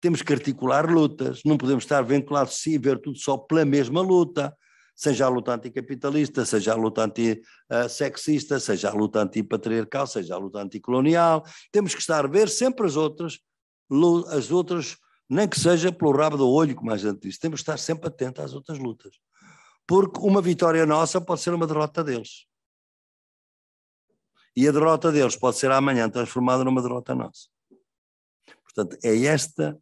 Temos que articular lutas, não podemos estar vinculados e ver tudo só pela mesma luta, seja a luta anticapitalista, seja a luta antissexista, eh, seja a luta antipatriarcal, seja a luta anticolonial. Temos que estar a ver sempre as outras, as outras nem que seja pelo rabo do olho, como a gente disse, temos que estar sempre atento às outras lutas. Porque uma vitória nossa pode ser uma derrota deles. E a derrota deles pode ser amanhã transformada numa derrota nossa. Portanto, é esta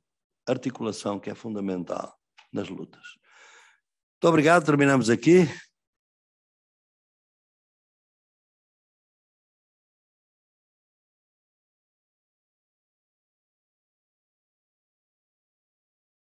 articulação que é fundamental nas lutas. Muito obrigado, terminamos aqui.